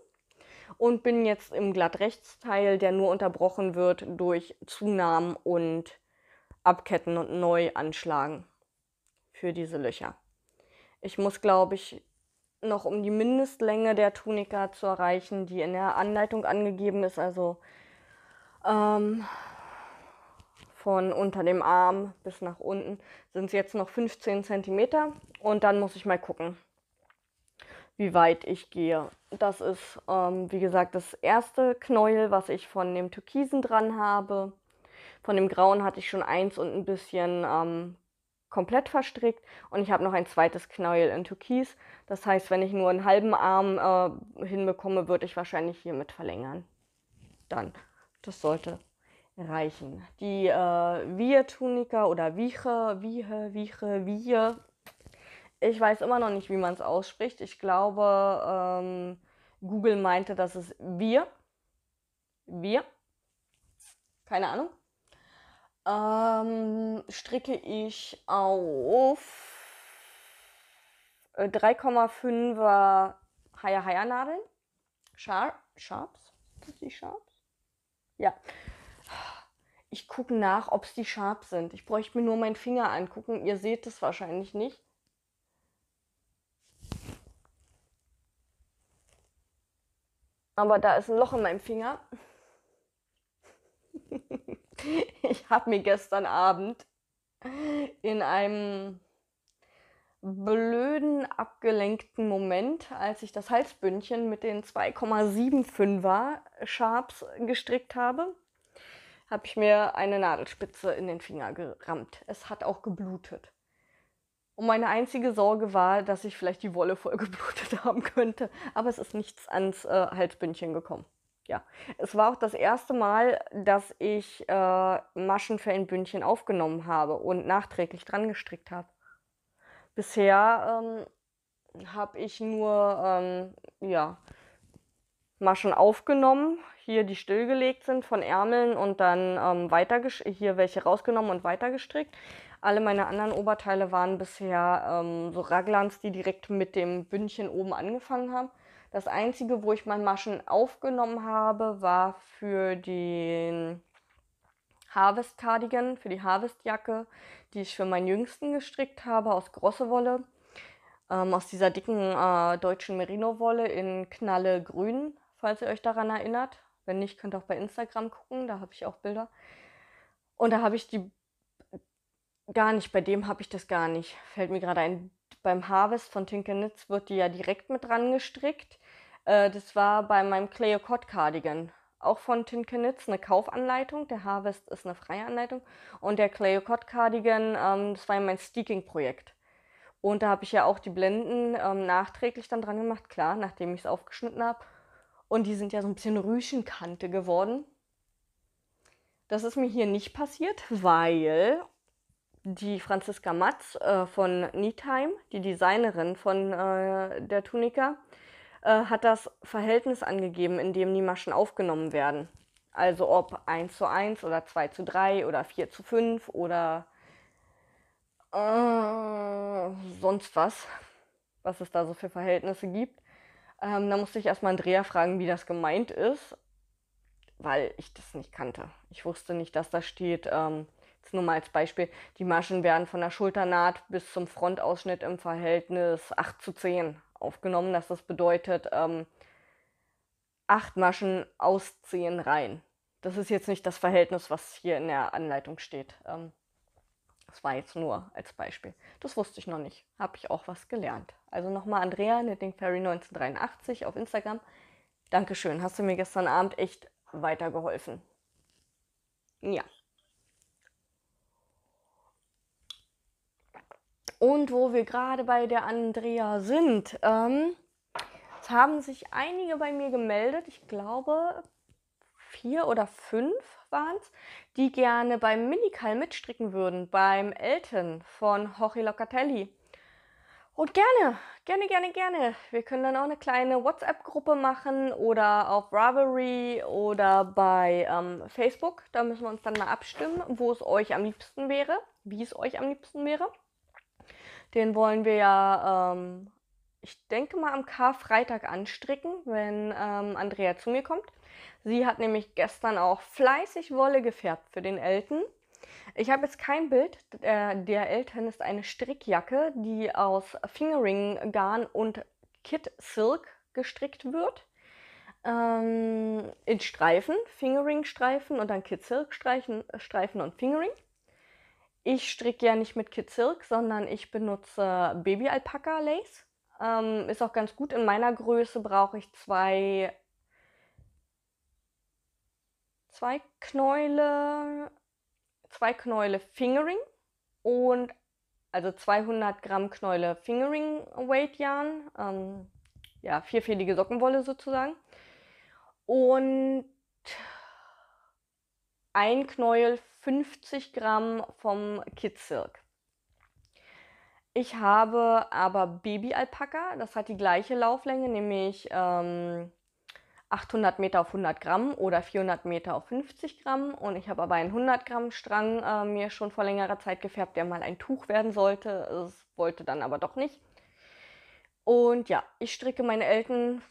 und bin jetzt im Glattrechtsteil, der nur unterbrochen wird durch Zunahmen und Abketten und Neuanschlagen für diese Löcher. Ich muss, glaube ich, noch um die Mindestlänge der Tunika zu erreichen, die in der Anleitung angegeben ist, also ähm, von unter dem Arm bis nach unten sind es jetzt noch 15 cm und dann muss ich mal gucken wie weit ich gehe. Das ist, ähm, wie gesagt, das erste Knäuel, was ich von dem Türkisen dran habe. Von dem Grauen hatte ich schon eins und ein bisschen ähm, komplett verstrickt. Und ich habe noch ein zweites Knäuel in Türkis. Das heißt, wenn ich nur einen halben Arm äh, hinbekomme, würde ich wahrscheinlich hiermit verlängern. Dann, das sollte reichen. Die äh, Via-Tunika oder Viche, Viche, Viche, Viche ich weiß immer noch nicht, wie man es ausspricht. Ich glaube, ähm, Google meinte, dass es wir. Wir. Keine Ahnung. Ähm, stricke ich auf 3,5er Haya Haya Nadeln. Sharp, Sharps? Ist die Sharps? Ja. Ich gucke nach, ob es die Sharps sind. Ich bräuchte mir nur meinen Finger angucken. Ihr seht es wahrscheinlich nicht. Aber da ist ein Loch in meinem Finger. ich habe mir gestern Abend in einem blöden, abgelenkten Moment, als ich das Halsbündchen mit den 2,75er Sharps gestrickt habe, habe ich mir eine Nadelspitze in den Finger gerammt. Es hat auch geblutet. Und meine einzige Sorge war, dass ich vielleicht die Wolle voll geblutet haben könnte. Aber es ist nichts ans äh, Halsbündchen gekommen. Ja, es war auch das erste Mal, dass ich äh, Maschen für ein Bündchen aufgenommen habe und nachträglich dran gestrickt habe. Bisher ähm, habe ich nur ähm, ja, Maschen aufgenommen, hier die stillgelegt sind von Ärmeln und dann ähm, hier welche rausgenommen und weitergestrickt. Alle meine anderen Oberteile waren bisher ähm, so Raglans, die direkt mit dem Bündchen oben angefangen haben. Das einzige, wo ich mal Maschen aufgenommen habe, war für den Harvest Cardigan, für die Harvest Jacke, die ich für meinen Jüngsten gestrickt habe aus Grossewolle. Ähm, aus dieser dicken äh, deutschen Merino-Wolle in Knalle Grün, falls ihr euch daran erinnert. Wenn nicht, könnt ihr auch bei Instagram gucken, da habe ich auch Bilder. Und da habe ich die Gar nicht, bei dem habe ich das gar nicht. Fällt mir gerade ein. Beim Harvest von Tinkenitz wird die ja direkt mit dran gestrickt. Äh, das war bei meinem Cleo Cleocott Cardigan. Auch von Tinkenitz eine Kaufanleitung. Der Harvest ist eine freie Anleitung. Und der Cleo Cleocott Cardigan, ähm, das war ja mein Steaking-Projekt. Und da habe ich ja auch die Blenden ähm, nachträglich dann dran gemacht, klar, nachdem ich es aufgeschnitten habe. Und die sind ja so ein bisschen Rüschenkante geworden. Das ist mir hier nicht passiert, weil die Franziska Matz äh, von Nietheim, die Designerin von äh, der Tunika, äh, hat das Verhältnis angegeben, in dem die Maschen aufgenommen werden. Also ob 1 zu 1 oder 2 zu 3 oder 4 zu 5 oder äh, sonst was, was es da so für Verhältnisse gibt. Ähm, da musste ich erstmal Andrea fragen, wie das gemeint ist, weil ich das nicht kannte. Ich wusste nicht, dass da steht, ähm, Jetzt nur mal als Beispiel. Die Maschen werden von der Schulternaht bis zum Frontausschnitt im Verhältnis 8 zu 10 aufgenommen. das bedeutet, ähm, 8 Maschen aus 10 rein. Das ist jetzt nicht das Verhältnis, was hier in der Anleitung steht. Ähm, das war jetzt nur als Beispiel. Das wusste ich noch nicht. Habe ich auch was gelernt. Also nochmal Andrea, Knitting Fairy 1983 auf Instagram. Dankeschön. Hast du mir gestern Abend echt weitergeholfen. Ja. Und wo wir gerade bei der Andrea sind, ähm, es haben sich einige bei mir gemeldet, ich glaube vier oder fünf waren es, die gerne beim Minikal mitstricken würden, beim Elton von Jorge Locatelli. Und gerne, gerne, gerne, gerne. Wir können dann auch eine kleine WhatsApp-Gruppe machen oder auf Ravelry oder bei ähm, Facebook. Da müssen wir uns dann mal abstimmen, wo es euch am liebsten wäre, wie es euch am liebsten wäre. Den wollen wir ja, ähm, ich denke mal, am Karfreitag anstricken, wenn ähm, Andrea zu mir kommt. Sie hat nämlich gestern auch fleißig Wolle gefärbt für den Elten. Ich habe jetzt kein Bild. Äh, der, der Elten ist eine Strickjacke, die aus Fingering-Garn und Kit Silk gestrickt wird. Ähm, in Streifen, Fingering-Streifen und dann Kit Silk-Streifen und Fingering ich stricke ja nicht mit Kizilk, sondern ich benutze Baby-Alpaka-Lace. Ähm, ist auch ganz gut. In meiner Größe brauche ich zwei, zwei Knäule, zwei Knäule Fingering und also 200 Gramm Knäule Fingering Weight Yarn. Ähm, ja, vierfädige Sockenwolle sozusagen. Und ein Knäuel 50 Gramm vom Kitzirk. Ich habe aber Baby-Alpaka, das hat die gleiche Lauflänge, nämlich ähm, 800 Meter auf 100 Gramm oder 400 Meter auf 50 Gramm. Und ich habe aber einen 100 Gramm Strang äh, mir schon vor längerer Zeit gefärbt, der mal ein Tuch werden sollte. Es wollte dann aber doch nicht. Und ja, ich stricke meine Elten.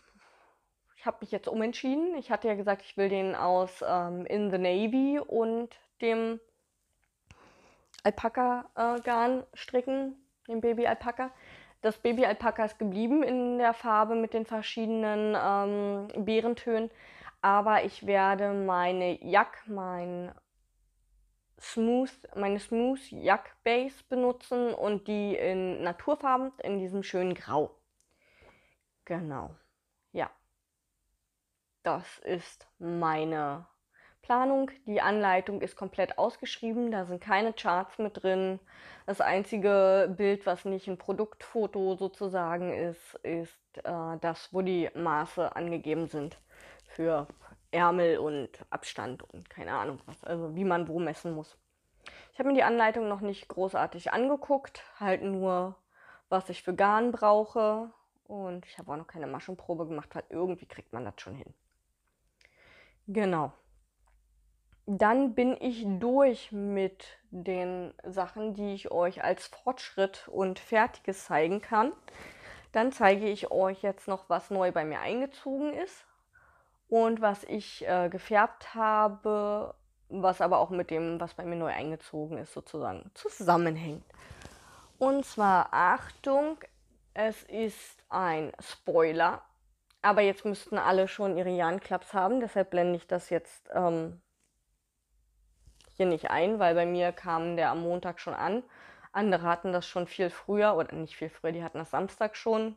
Ich habe mich jetzt umentschieden. Ich hatte ja gesagt, ich will den aus ähm, In the Navy und dem Alpaka-Garn stricken, dem Baby-Alpaka. Das Baby-Alpaka ist geblieben in der Farbe mit den verschiedenen ähm, Beerentönen, aber ich werde meine Jack, mein Smooth, meine Smooth Jack Base benutzen und die in Naturfarben, in diesem schönen Grau. Genau. Ja. Das ist meine Businessplanung. Die Anleitung ist komplett ausgeschrieben, da sind keine Charts mit drin. Das einzige Bild, was nicht ein Produktfoto sozusagen ist, ist äh, das, wo die Maße angegeben sind für Ärmel und Abstand und keine Ahnung was, also wie man wo messen muss. Ich habe mir die Anleitung noch nicht großartig angeguckt, halt nur, was ich für Garn brauche. Und ich habe auch noch keine Maschenprobe gemacht, weil irgendwie kriegt man das schon hin. Genau dann bin ich durch mit den Sachen, die ich euch als Fortschritt und Fertiges zeigen kann. Dann zeige ich euch jetzt noch, was neu bei mir eingezogen ist und was ich äh, gefärbt habe, was aber auch mit dem, was bei mir neu eingezogen ist, sozusagen zusammenhängt. Und zwar, Achtung, es ist ein Spoiler. Aber jetzt müssten alle schon ihre Jahrenklaps haben, deshalb blende ich das jetzt ähm, hier nicht ein, weil bei mir kam der am Montag schon an. Andere hatten das schon viel früher oder nicht viel früher, die hatten das Samstag schon.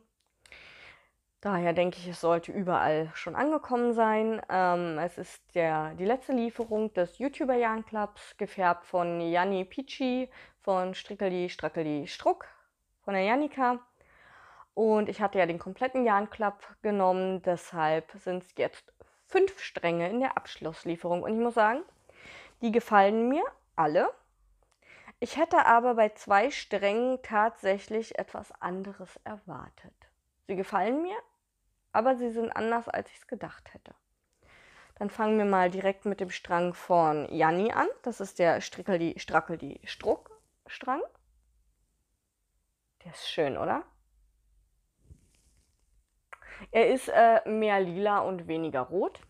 Daher denke ich, es sollte überall schon angekommen sein. Ähm, es ist der, die letzte Lieferung des YouTuber Jan Clubs, gefärbt von Janni Pici, von Strickeli Strackeli Struck, von der Janika. Und ich hatte ja den kompletten Jan Club genommen, deshalb sind es jetzt fünf Stränge in der Abschlusslieferung. Und ich muss sagen, die gefallen mir alle. Ich hätte aber bei zwei Strängen tatsächlich etwas anderes erwartet. Sie gefallen mir, aber sie sind anders, als ich es gedacht hätte. Dann fangen wir mal direkt mit dem Strang von Janni an. Das ist der Strickel, die Strackel, die Struck Strang. Der ist schön, oder? Er ist äh, mehr lila und weniger rot.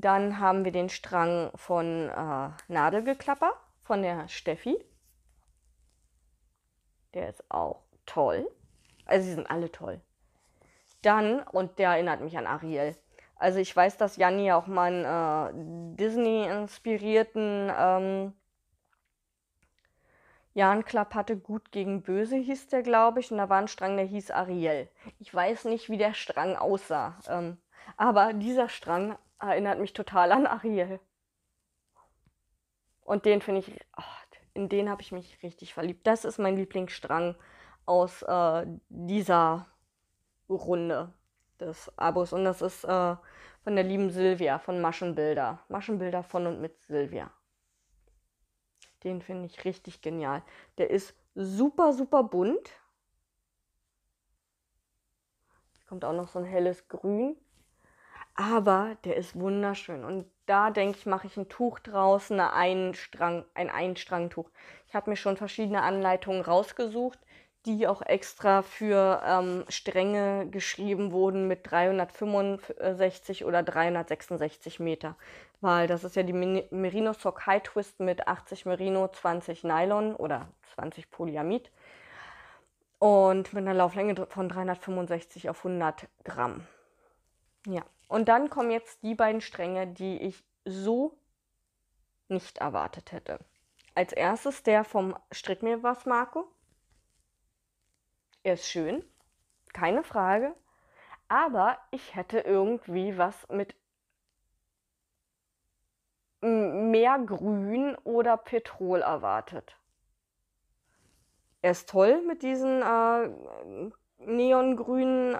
Dann haben wir den Strang von äh, Nadelgeklapper von der Steffi. Der ist auch toll. Also sie sind alle toll. Dann, und der erinnert mich an Ariel. Also ich weiß, dass Janni auch mal einen äh, Disney-inspirierten ähm, Jahrenklapp hatte. Gut gegen Böse hieß der, glaube ich. Und da war ein Strang, der hieß Ariel. Ich weiß nicht, wie der Strang aussah. Ähm, aber dieser Strang erinnert mich total an Ariel. Und den finde ich, oh, in den habe ich mich richtig verliebt. Das ist mein Lieblingsstrang aus äh, dieser Runde des Abos. Und das ist äh, von der lieben Silvia von Maschenbilder. Maschenbilder von und mit Silvia. Den finde ich richtig genial. Der ist super, super bunt. Hier kommt auch noch so ein helles Grün aber der ist wunderschön. Und da denke ich, mache ich ein Tuch draus, eine Einstrang, ein Einstrangtuch. Ich habe mir schon verschiedene Anleitungen rausgesucht, die auch extra für ähm, Stränge geschrieben wurden mit 365 oder 366 Meter. Weil das ist ja die Merino Sock High Twist mit 80 Merino, 20 Nylon oder 20 Polyamid. Und mit einer Lauflänge von 365 auf 100 Gramm. Ja. Und dann kommen jetzt die beiden Stränge, die ich so nicht erwartet hätte. Als erstes der vom Strick mir was Marco. Er ist schön, keine Frage. Aber ich hätte irgendwie was mit mehr Grün oder Petrol erwartet. Er ist toll mit diesen äh, neongrünen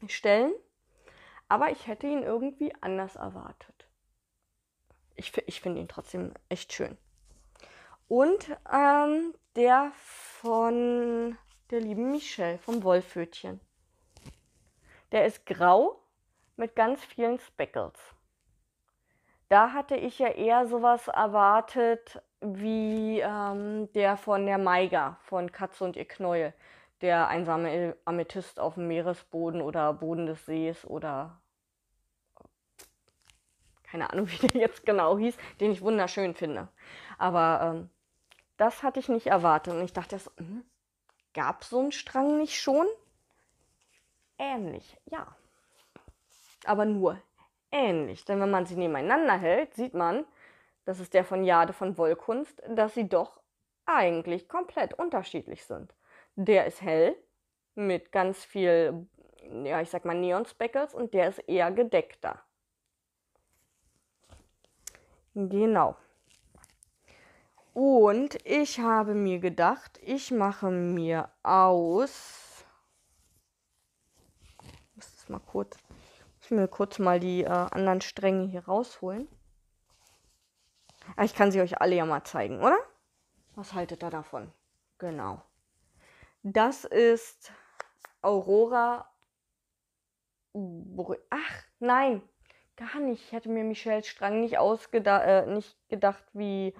ähm, Stellen aber ich hätte ihn irgendwie anders erwartet. Ich, ich finde ihn trotzdem echt schön. Und ähm, der von der lieben Michelle vom Wollfötchen. Der ist grau mit ganz vielen Speckles. Da hatte ich ja eher sowas erwartet wie ähm, der von der Maiga von Katze und ihr Knäuel der einsame Amethyst auf dem Meeresboden oder Boden des Sees oder keine Ahnung, wie der jetzt genau hieß, den ich wunderschön finde. Aber ähm, das hatte ich nicht erwartet und ich dachte, so, hm, gab es so einen Strang nicht schon? Ähnlich, ja. Aber nur ähnlich, denn wenn man sie nebeneinander hält, sieht man, das ist der von Jade von Wollkunst, dass sie doch eigentlich komplett unterschiedlich sind. Der ist hell mit ganz viel, ja, ich sag mal Neon Speckles und der ist eher gedeckter. Genau. Und ich habe mir gedacht, ich mache mir aus. Ich muss das mal kurz. Ich muss mir kurz mal die äh, anderen Stränge hier rausholen. Ah, ich kann sie euch alle ja mal zeigen, oder? Was haltet ihr davon? Genau. Das ist Aurora. Ach, nein, gar nicht. Ich hätte mir Michelle Strang nicht, ausgeda äh, nicht gedacht wie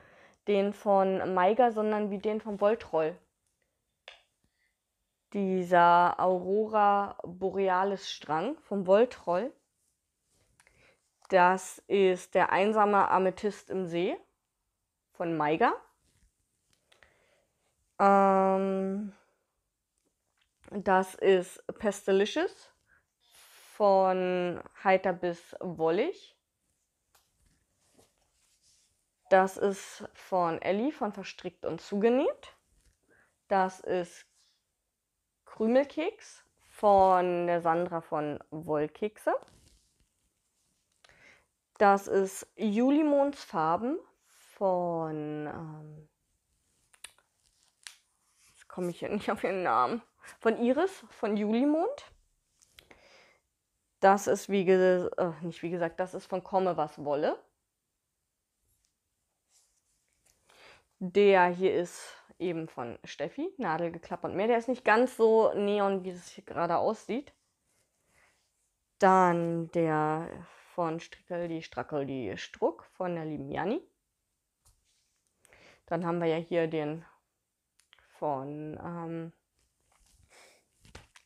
den von Meiger, sondern wie den von Voltroll. Dieser Aurora Borealis Strang vom Voltroll. Das ist der einsame Amethyst im See von Meiger. Ähm, das ist Pestilicious von heiter bis wollig. Das ist von Ellie von Verstrickt und Zugenäht. Das ist Krümelkeks von der Sandra von Wollkekse. Das ist Julimonds Farben von. Ähm, jetzt komme ich hier nicht auf ihren Namen von Iris, von Julimond. Das ist wie äh, nicht wie gesagt, das ist von Komme was wolle. Der hier ist eben von Steffi, Nadel geklappt und mehr. Der ist nicht ganz so neon, wie es hier gerade aussieht. Dann der von Strickel, die Struck von der lieben Janni. Dann haben wir ja hier den von ähm,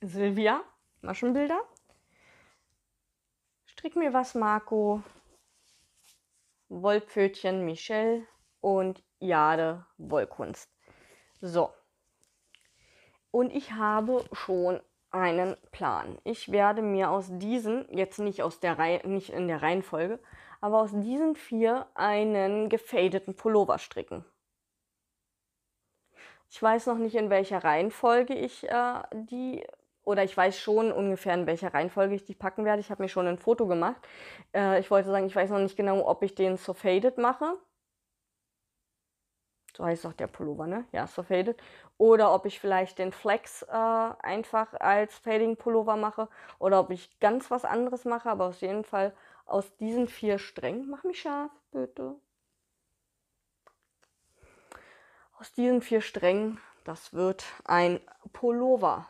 Silvia, Maschenbilder. Strick mir was, Marco. Wollpfötchen, Michelle und Jade, Wollkunst. So. Und ich habe schon einen Plan. Ich werde mir aus diesen, jetzt nicht aus der Reihe, nicht in der Reihenfolge, aber aus diesen vier einen gefadeten Pullover stricken. Ich weiß noch nicht, in welcher Reihenfolge ich äh, die oder ich weiß schon ungefähr, in welcher Reihenfolge ich die packen werde. Ich habe mir schon ein Foto gemacht. Äh, ich wollte sagen, ich weiß noch nicht genau, ob ich den so faded mache. So heißt auch der Pullover, ne? Ja, so faded. Oder ob ich vielleicht den Flex äh, einfach als Fading Pullover mache. Oder ob ich ganz was anderes mache. Aber auf jeden Fall aus diesen vier Strängen. Mach mich scharf, bitte. Aus diesen vier Strängen, das wird ein Pullover.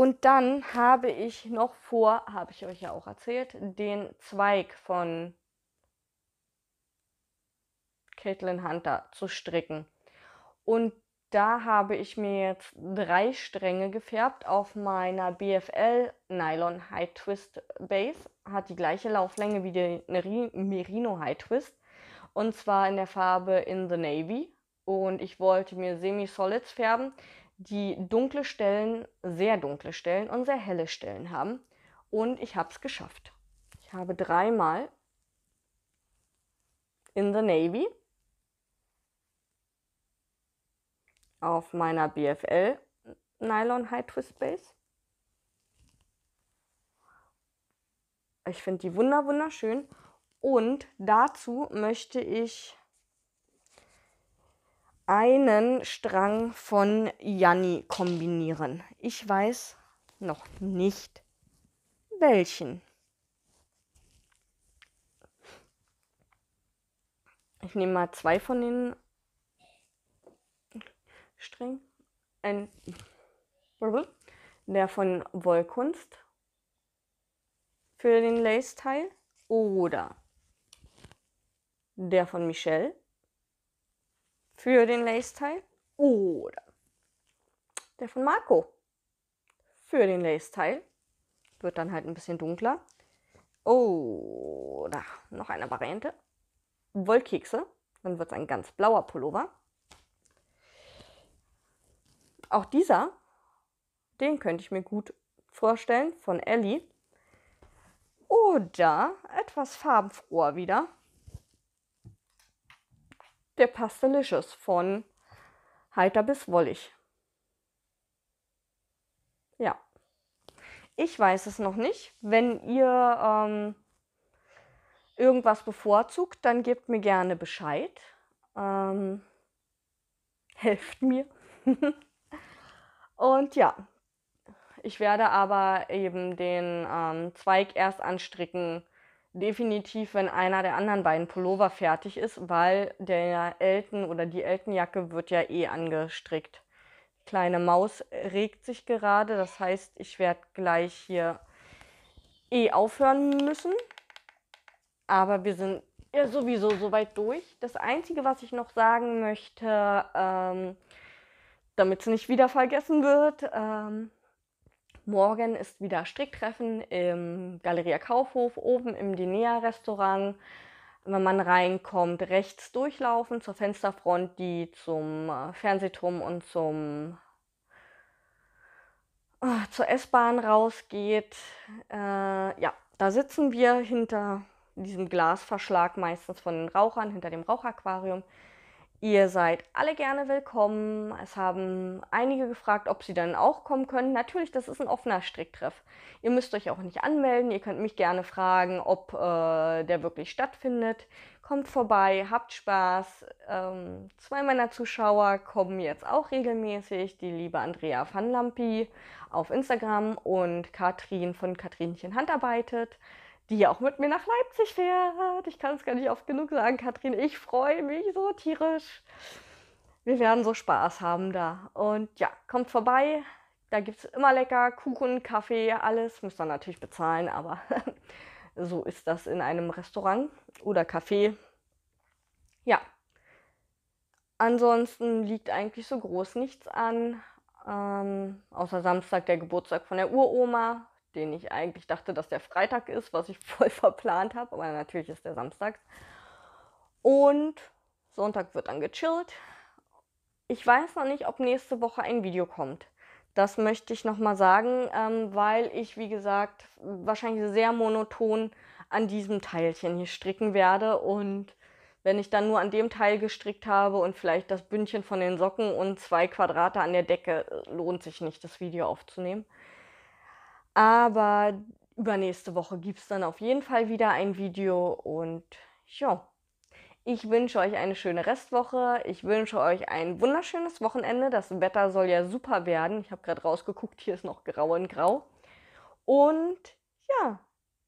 Und dann habe ich noch vor, habe ich euch ja auch erzählt, den Zweig von Caitlin Hunter zu stricken. Und da habe ich mir jetzt drei Stränge gefärbt auf meiner BFL Nylon High Twist Base. Hat die gleiche Lauflänge wie der Merino High Twist. Und zwar in der Farbe In the Navy. Und ich wollte mir Semi-Solids färben die dunkle Stellen, sehr dunkle Stellen und sehr helle Stellen haben. Und ich habe es geschafft. Ich habe dreimal in the Navy auf meiner BFL Nylon High Twist Base. Ich finde die wunder wunderschön. Und dazu möchte ich einen Strang von Janni kombinieren. Ich weiß noch nicht welchen. Ich nehme mal zwei von den Strängen. der von Wollkunst für den Lace-Teil oder der von Michelle für den Lace-Teil oder der von Marco für den Lace-Teil. Wird dann halt ein bisschen dunkler. Oder noch eine Variante. Wollkekse. Dann wird es ein ganz blauer Pullover. Auch dieser, den könnte ich mir gut vorstellen von Ellie. Oder etwas farbenfroher wieder der Pastelicious von Heiter bis Wollig. Ja. Ich weiß es noch nicht. Wenn ihr ähm, irgendwas bevorzugt, dann gebt mir gerne Bescheid. Ähm, helft mir. Und ja, ich werde aber eben den ähm, Zweig erst anstricken, definitiv, wenn einer der anderen beiden Pullover fertig ist, weil der Elten oder die Eltenjacke wird ja eh angestrickt. Kleine Maus regt sich gerade, das heißt, ich werde gleich hier eh aufhören müssen. Aber wir sind ja sowieso soweit durch. Das Einzige, was ich noch sagen möchte, ähm, damit es nicht wieder vergessen wird, ähm, Morgen ist wieder Stricktreffen im Galeria Kaufhof, oben im Dinea-Restaurant. Wenn man reinkommt, rechts durchlaufen zur Fensterfront, die zum äh, Fernsehturm und zum äh, zur S-Bahn rausgeht. Äh, ja, da sitzen wir hinter diesem Glasverschlag meistens von den Rauchern, hinter dem Rauchaquarium. Ihr seid alle gerne willkommen. Es haben einige gefragt, ob sie dann auch kommen können. Natürlich, das ist ein offener Stricktreff. Ihr müsst euch auch nicht anmelden. Ihr könnt mich gerne fragen, ob äh, der wirklich stattfindet. Kommt vorbei, habt Spaß. Ähm, zwei meiner Zuschauer kommen jetzt auch regelmäßig. Die liebe Andrea van Lampi auf Instagram und Katrin von Katrinchen Handarbeitet die auch mit mir nach Leipzig fährt. Ich kann es gar nicht oft genug sagen, Katrin. Ich freue mich so tierisch. Wir werden so Spaß haben da. Und ja, kommt vorbei. Da gibt es immer lecker Kuchen, Kaffee, alles. Müsst ihr natürlich bezahlen, aber so ist das in einem Restaurant oder Café. Ja. Ansonsten liegt eigentlich so groß nichts an. Ähm, außer Samstag der Geburtstag von der Uroma den ich eigentlich dachte, dass der Freitag ist, was ich voll verplant habe, aber natürlich ist der Samstag. Und Sonntag wird dann gechillt. Ich weiß noch nicht, ob nächste Woche ein Video kommt. Das möchte ich nochmal sagen, ähm, weil ich, wie gesagt, wahrscheinlich sehr monoton an diesem Teilchen hier stricken werde. Und wenn ich dann nur an dem Teil gestrickt habe und vielleicht das Bündchen von den Socken und zwei Quadrate an der Decke, äh, lohnt sich nicht, das Video aufzunehmen. Aber übernächste Woche gibt es dann auf jeden Fall wieder ein Video und ja. Ich wünsche euch eine schöne Restwoche. Ich wünsche euch ein wunderschönes Wochenende. Das Wetter soll ja super werden. Ich habe gerade rausgeguckt, hier ist noch grau und grau. Und ja,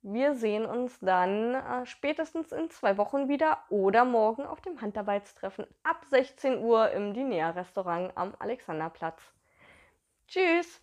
wir sehen uns dann äh, spätestens in zwei Wochen wieder oder morgen auf dem Handarbeitstreffen ab 16 Uhr im Dinea-Restaurant am Alexanderplatz. Tschüss!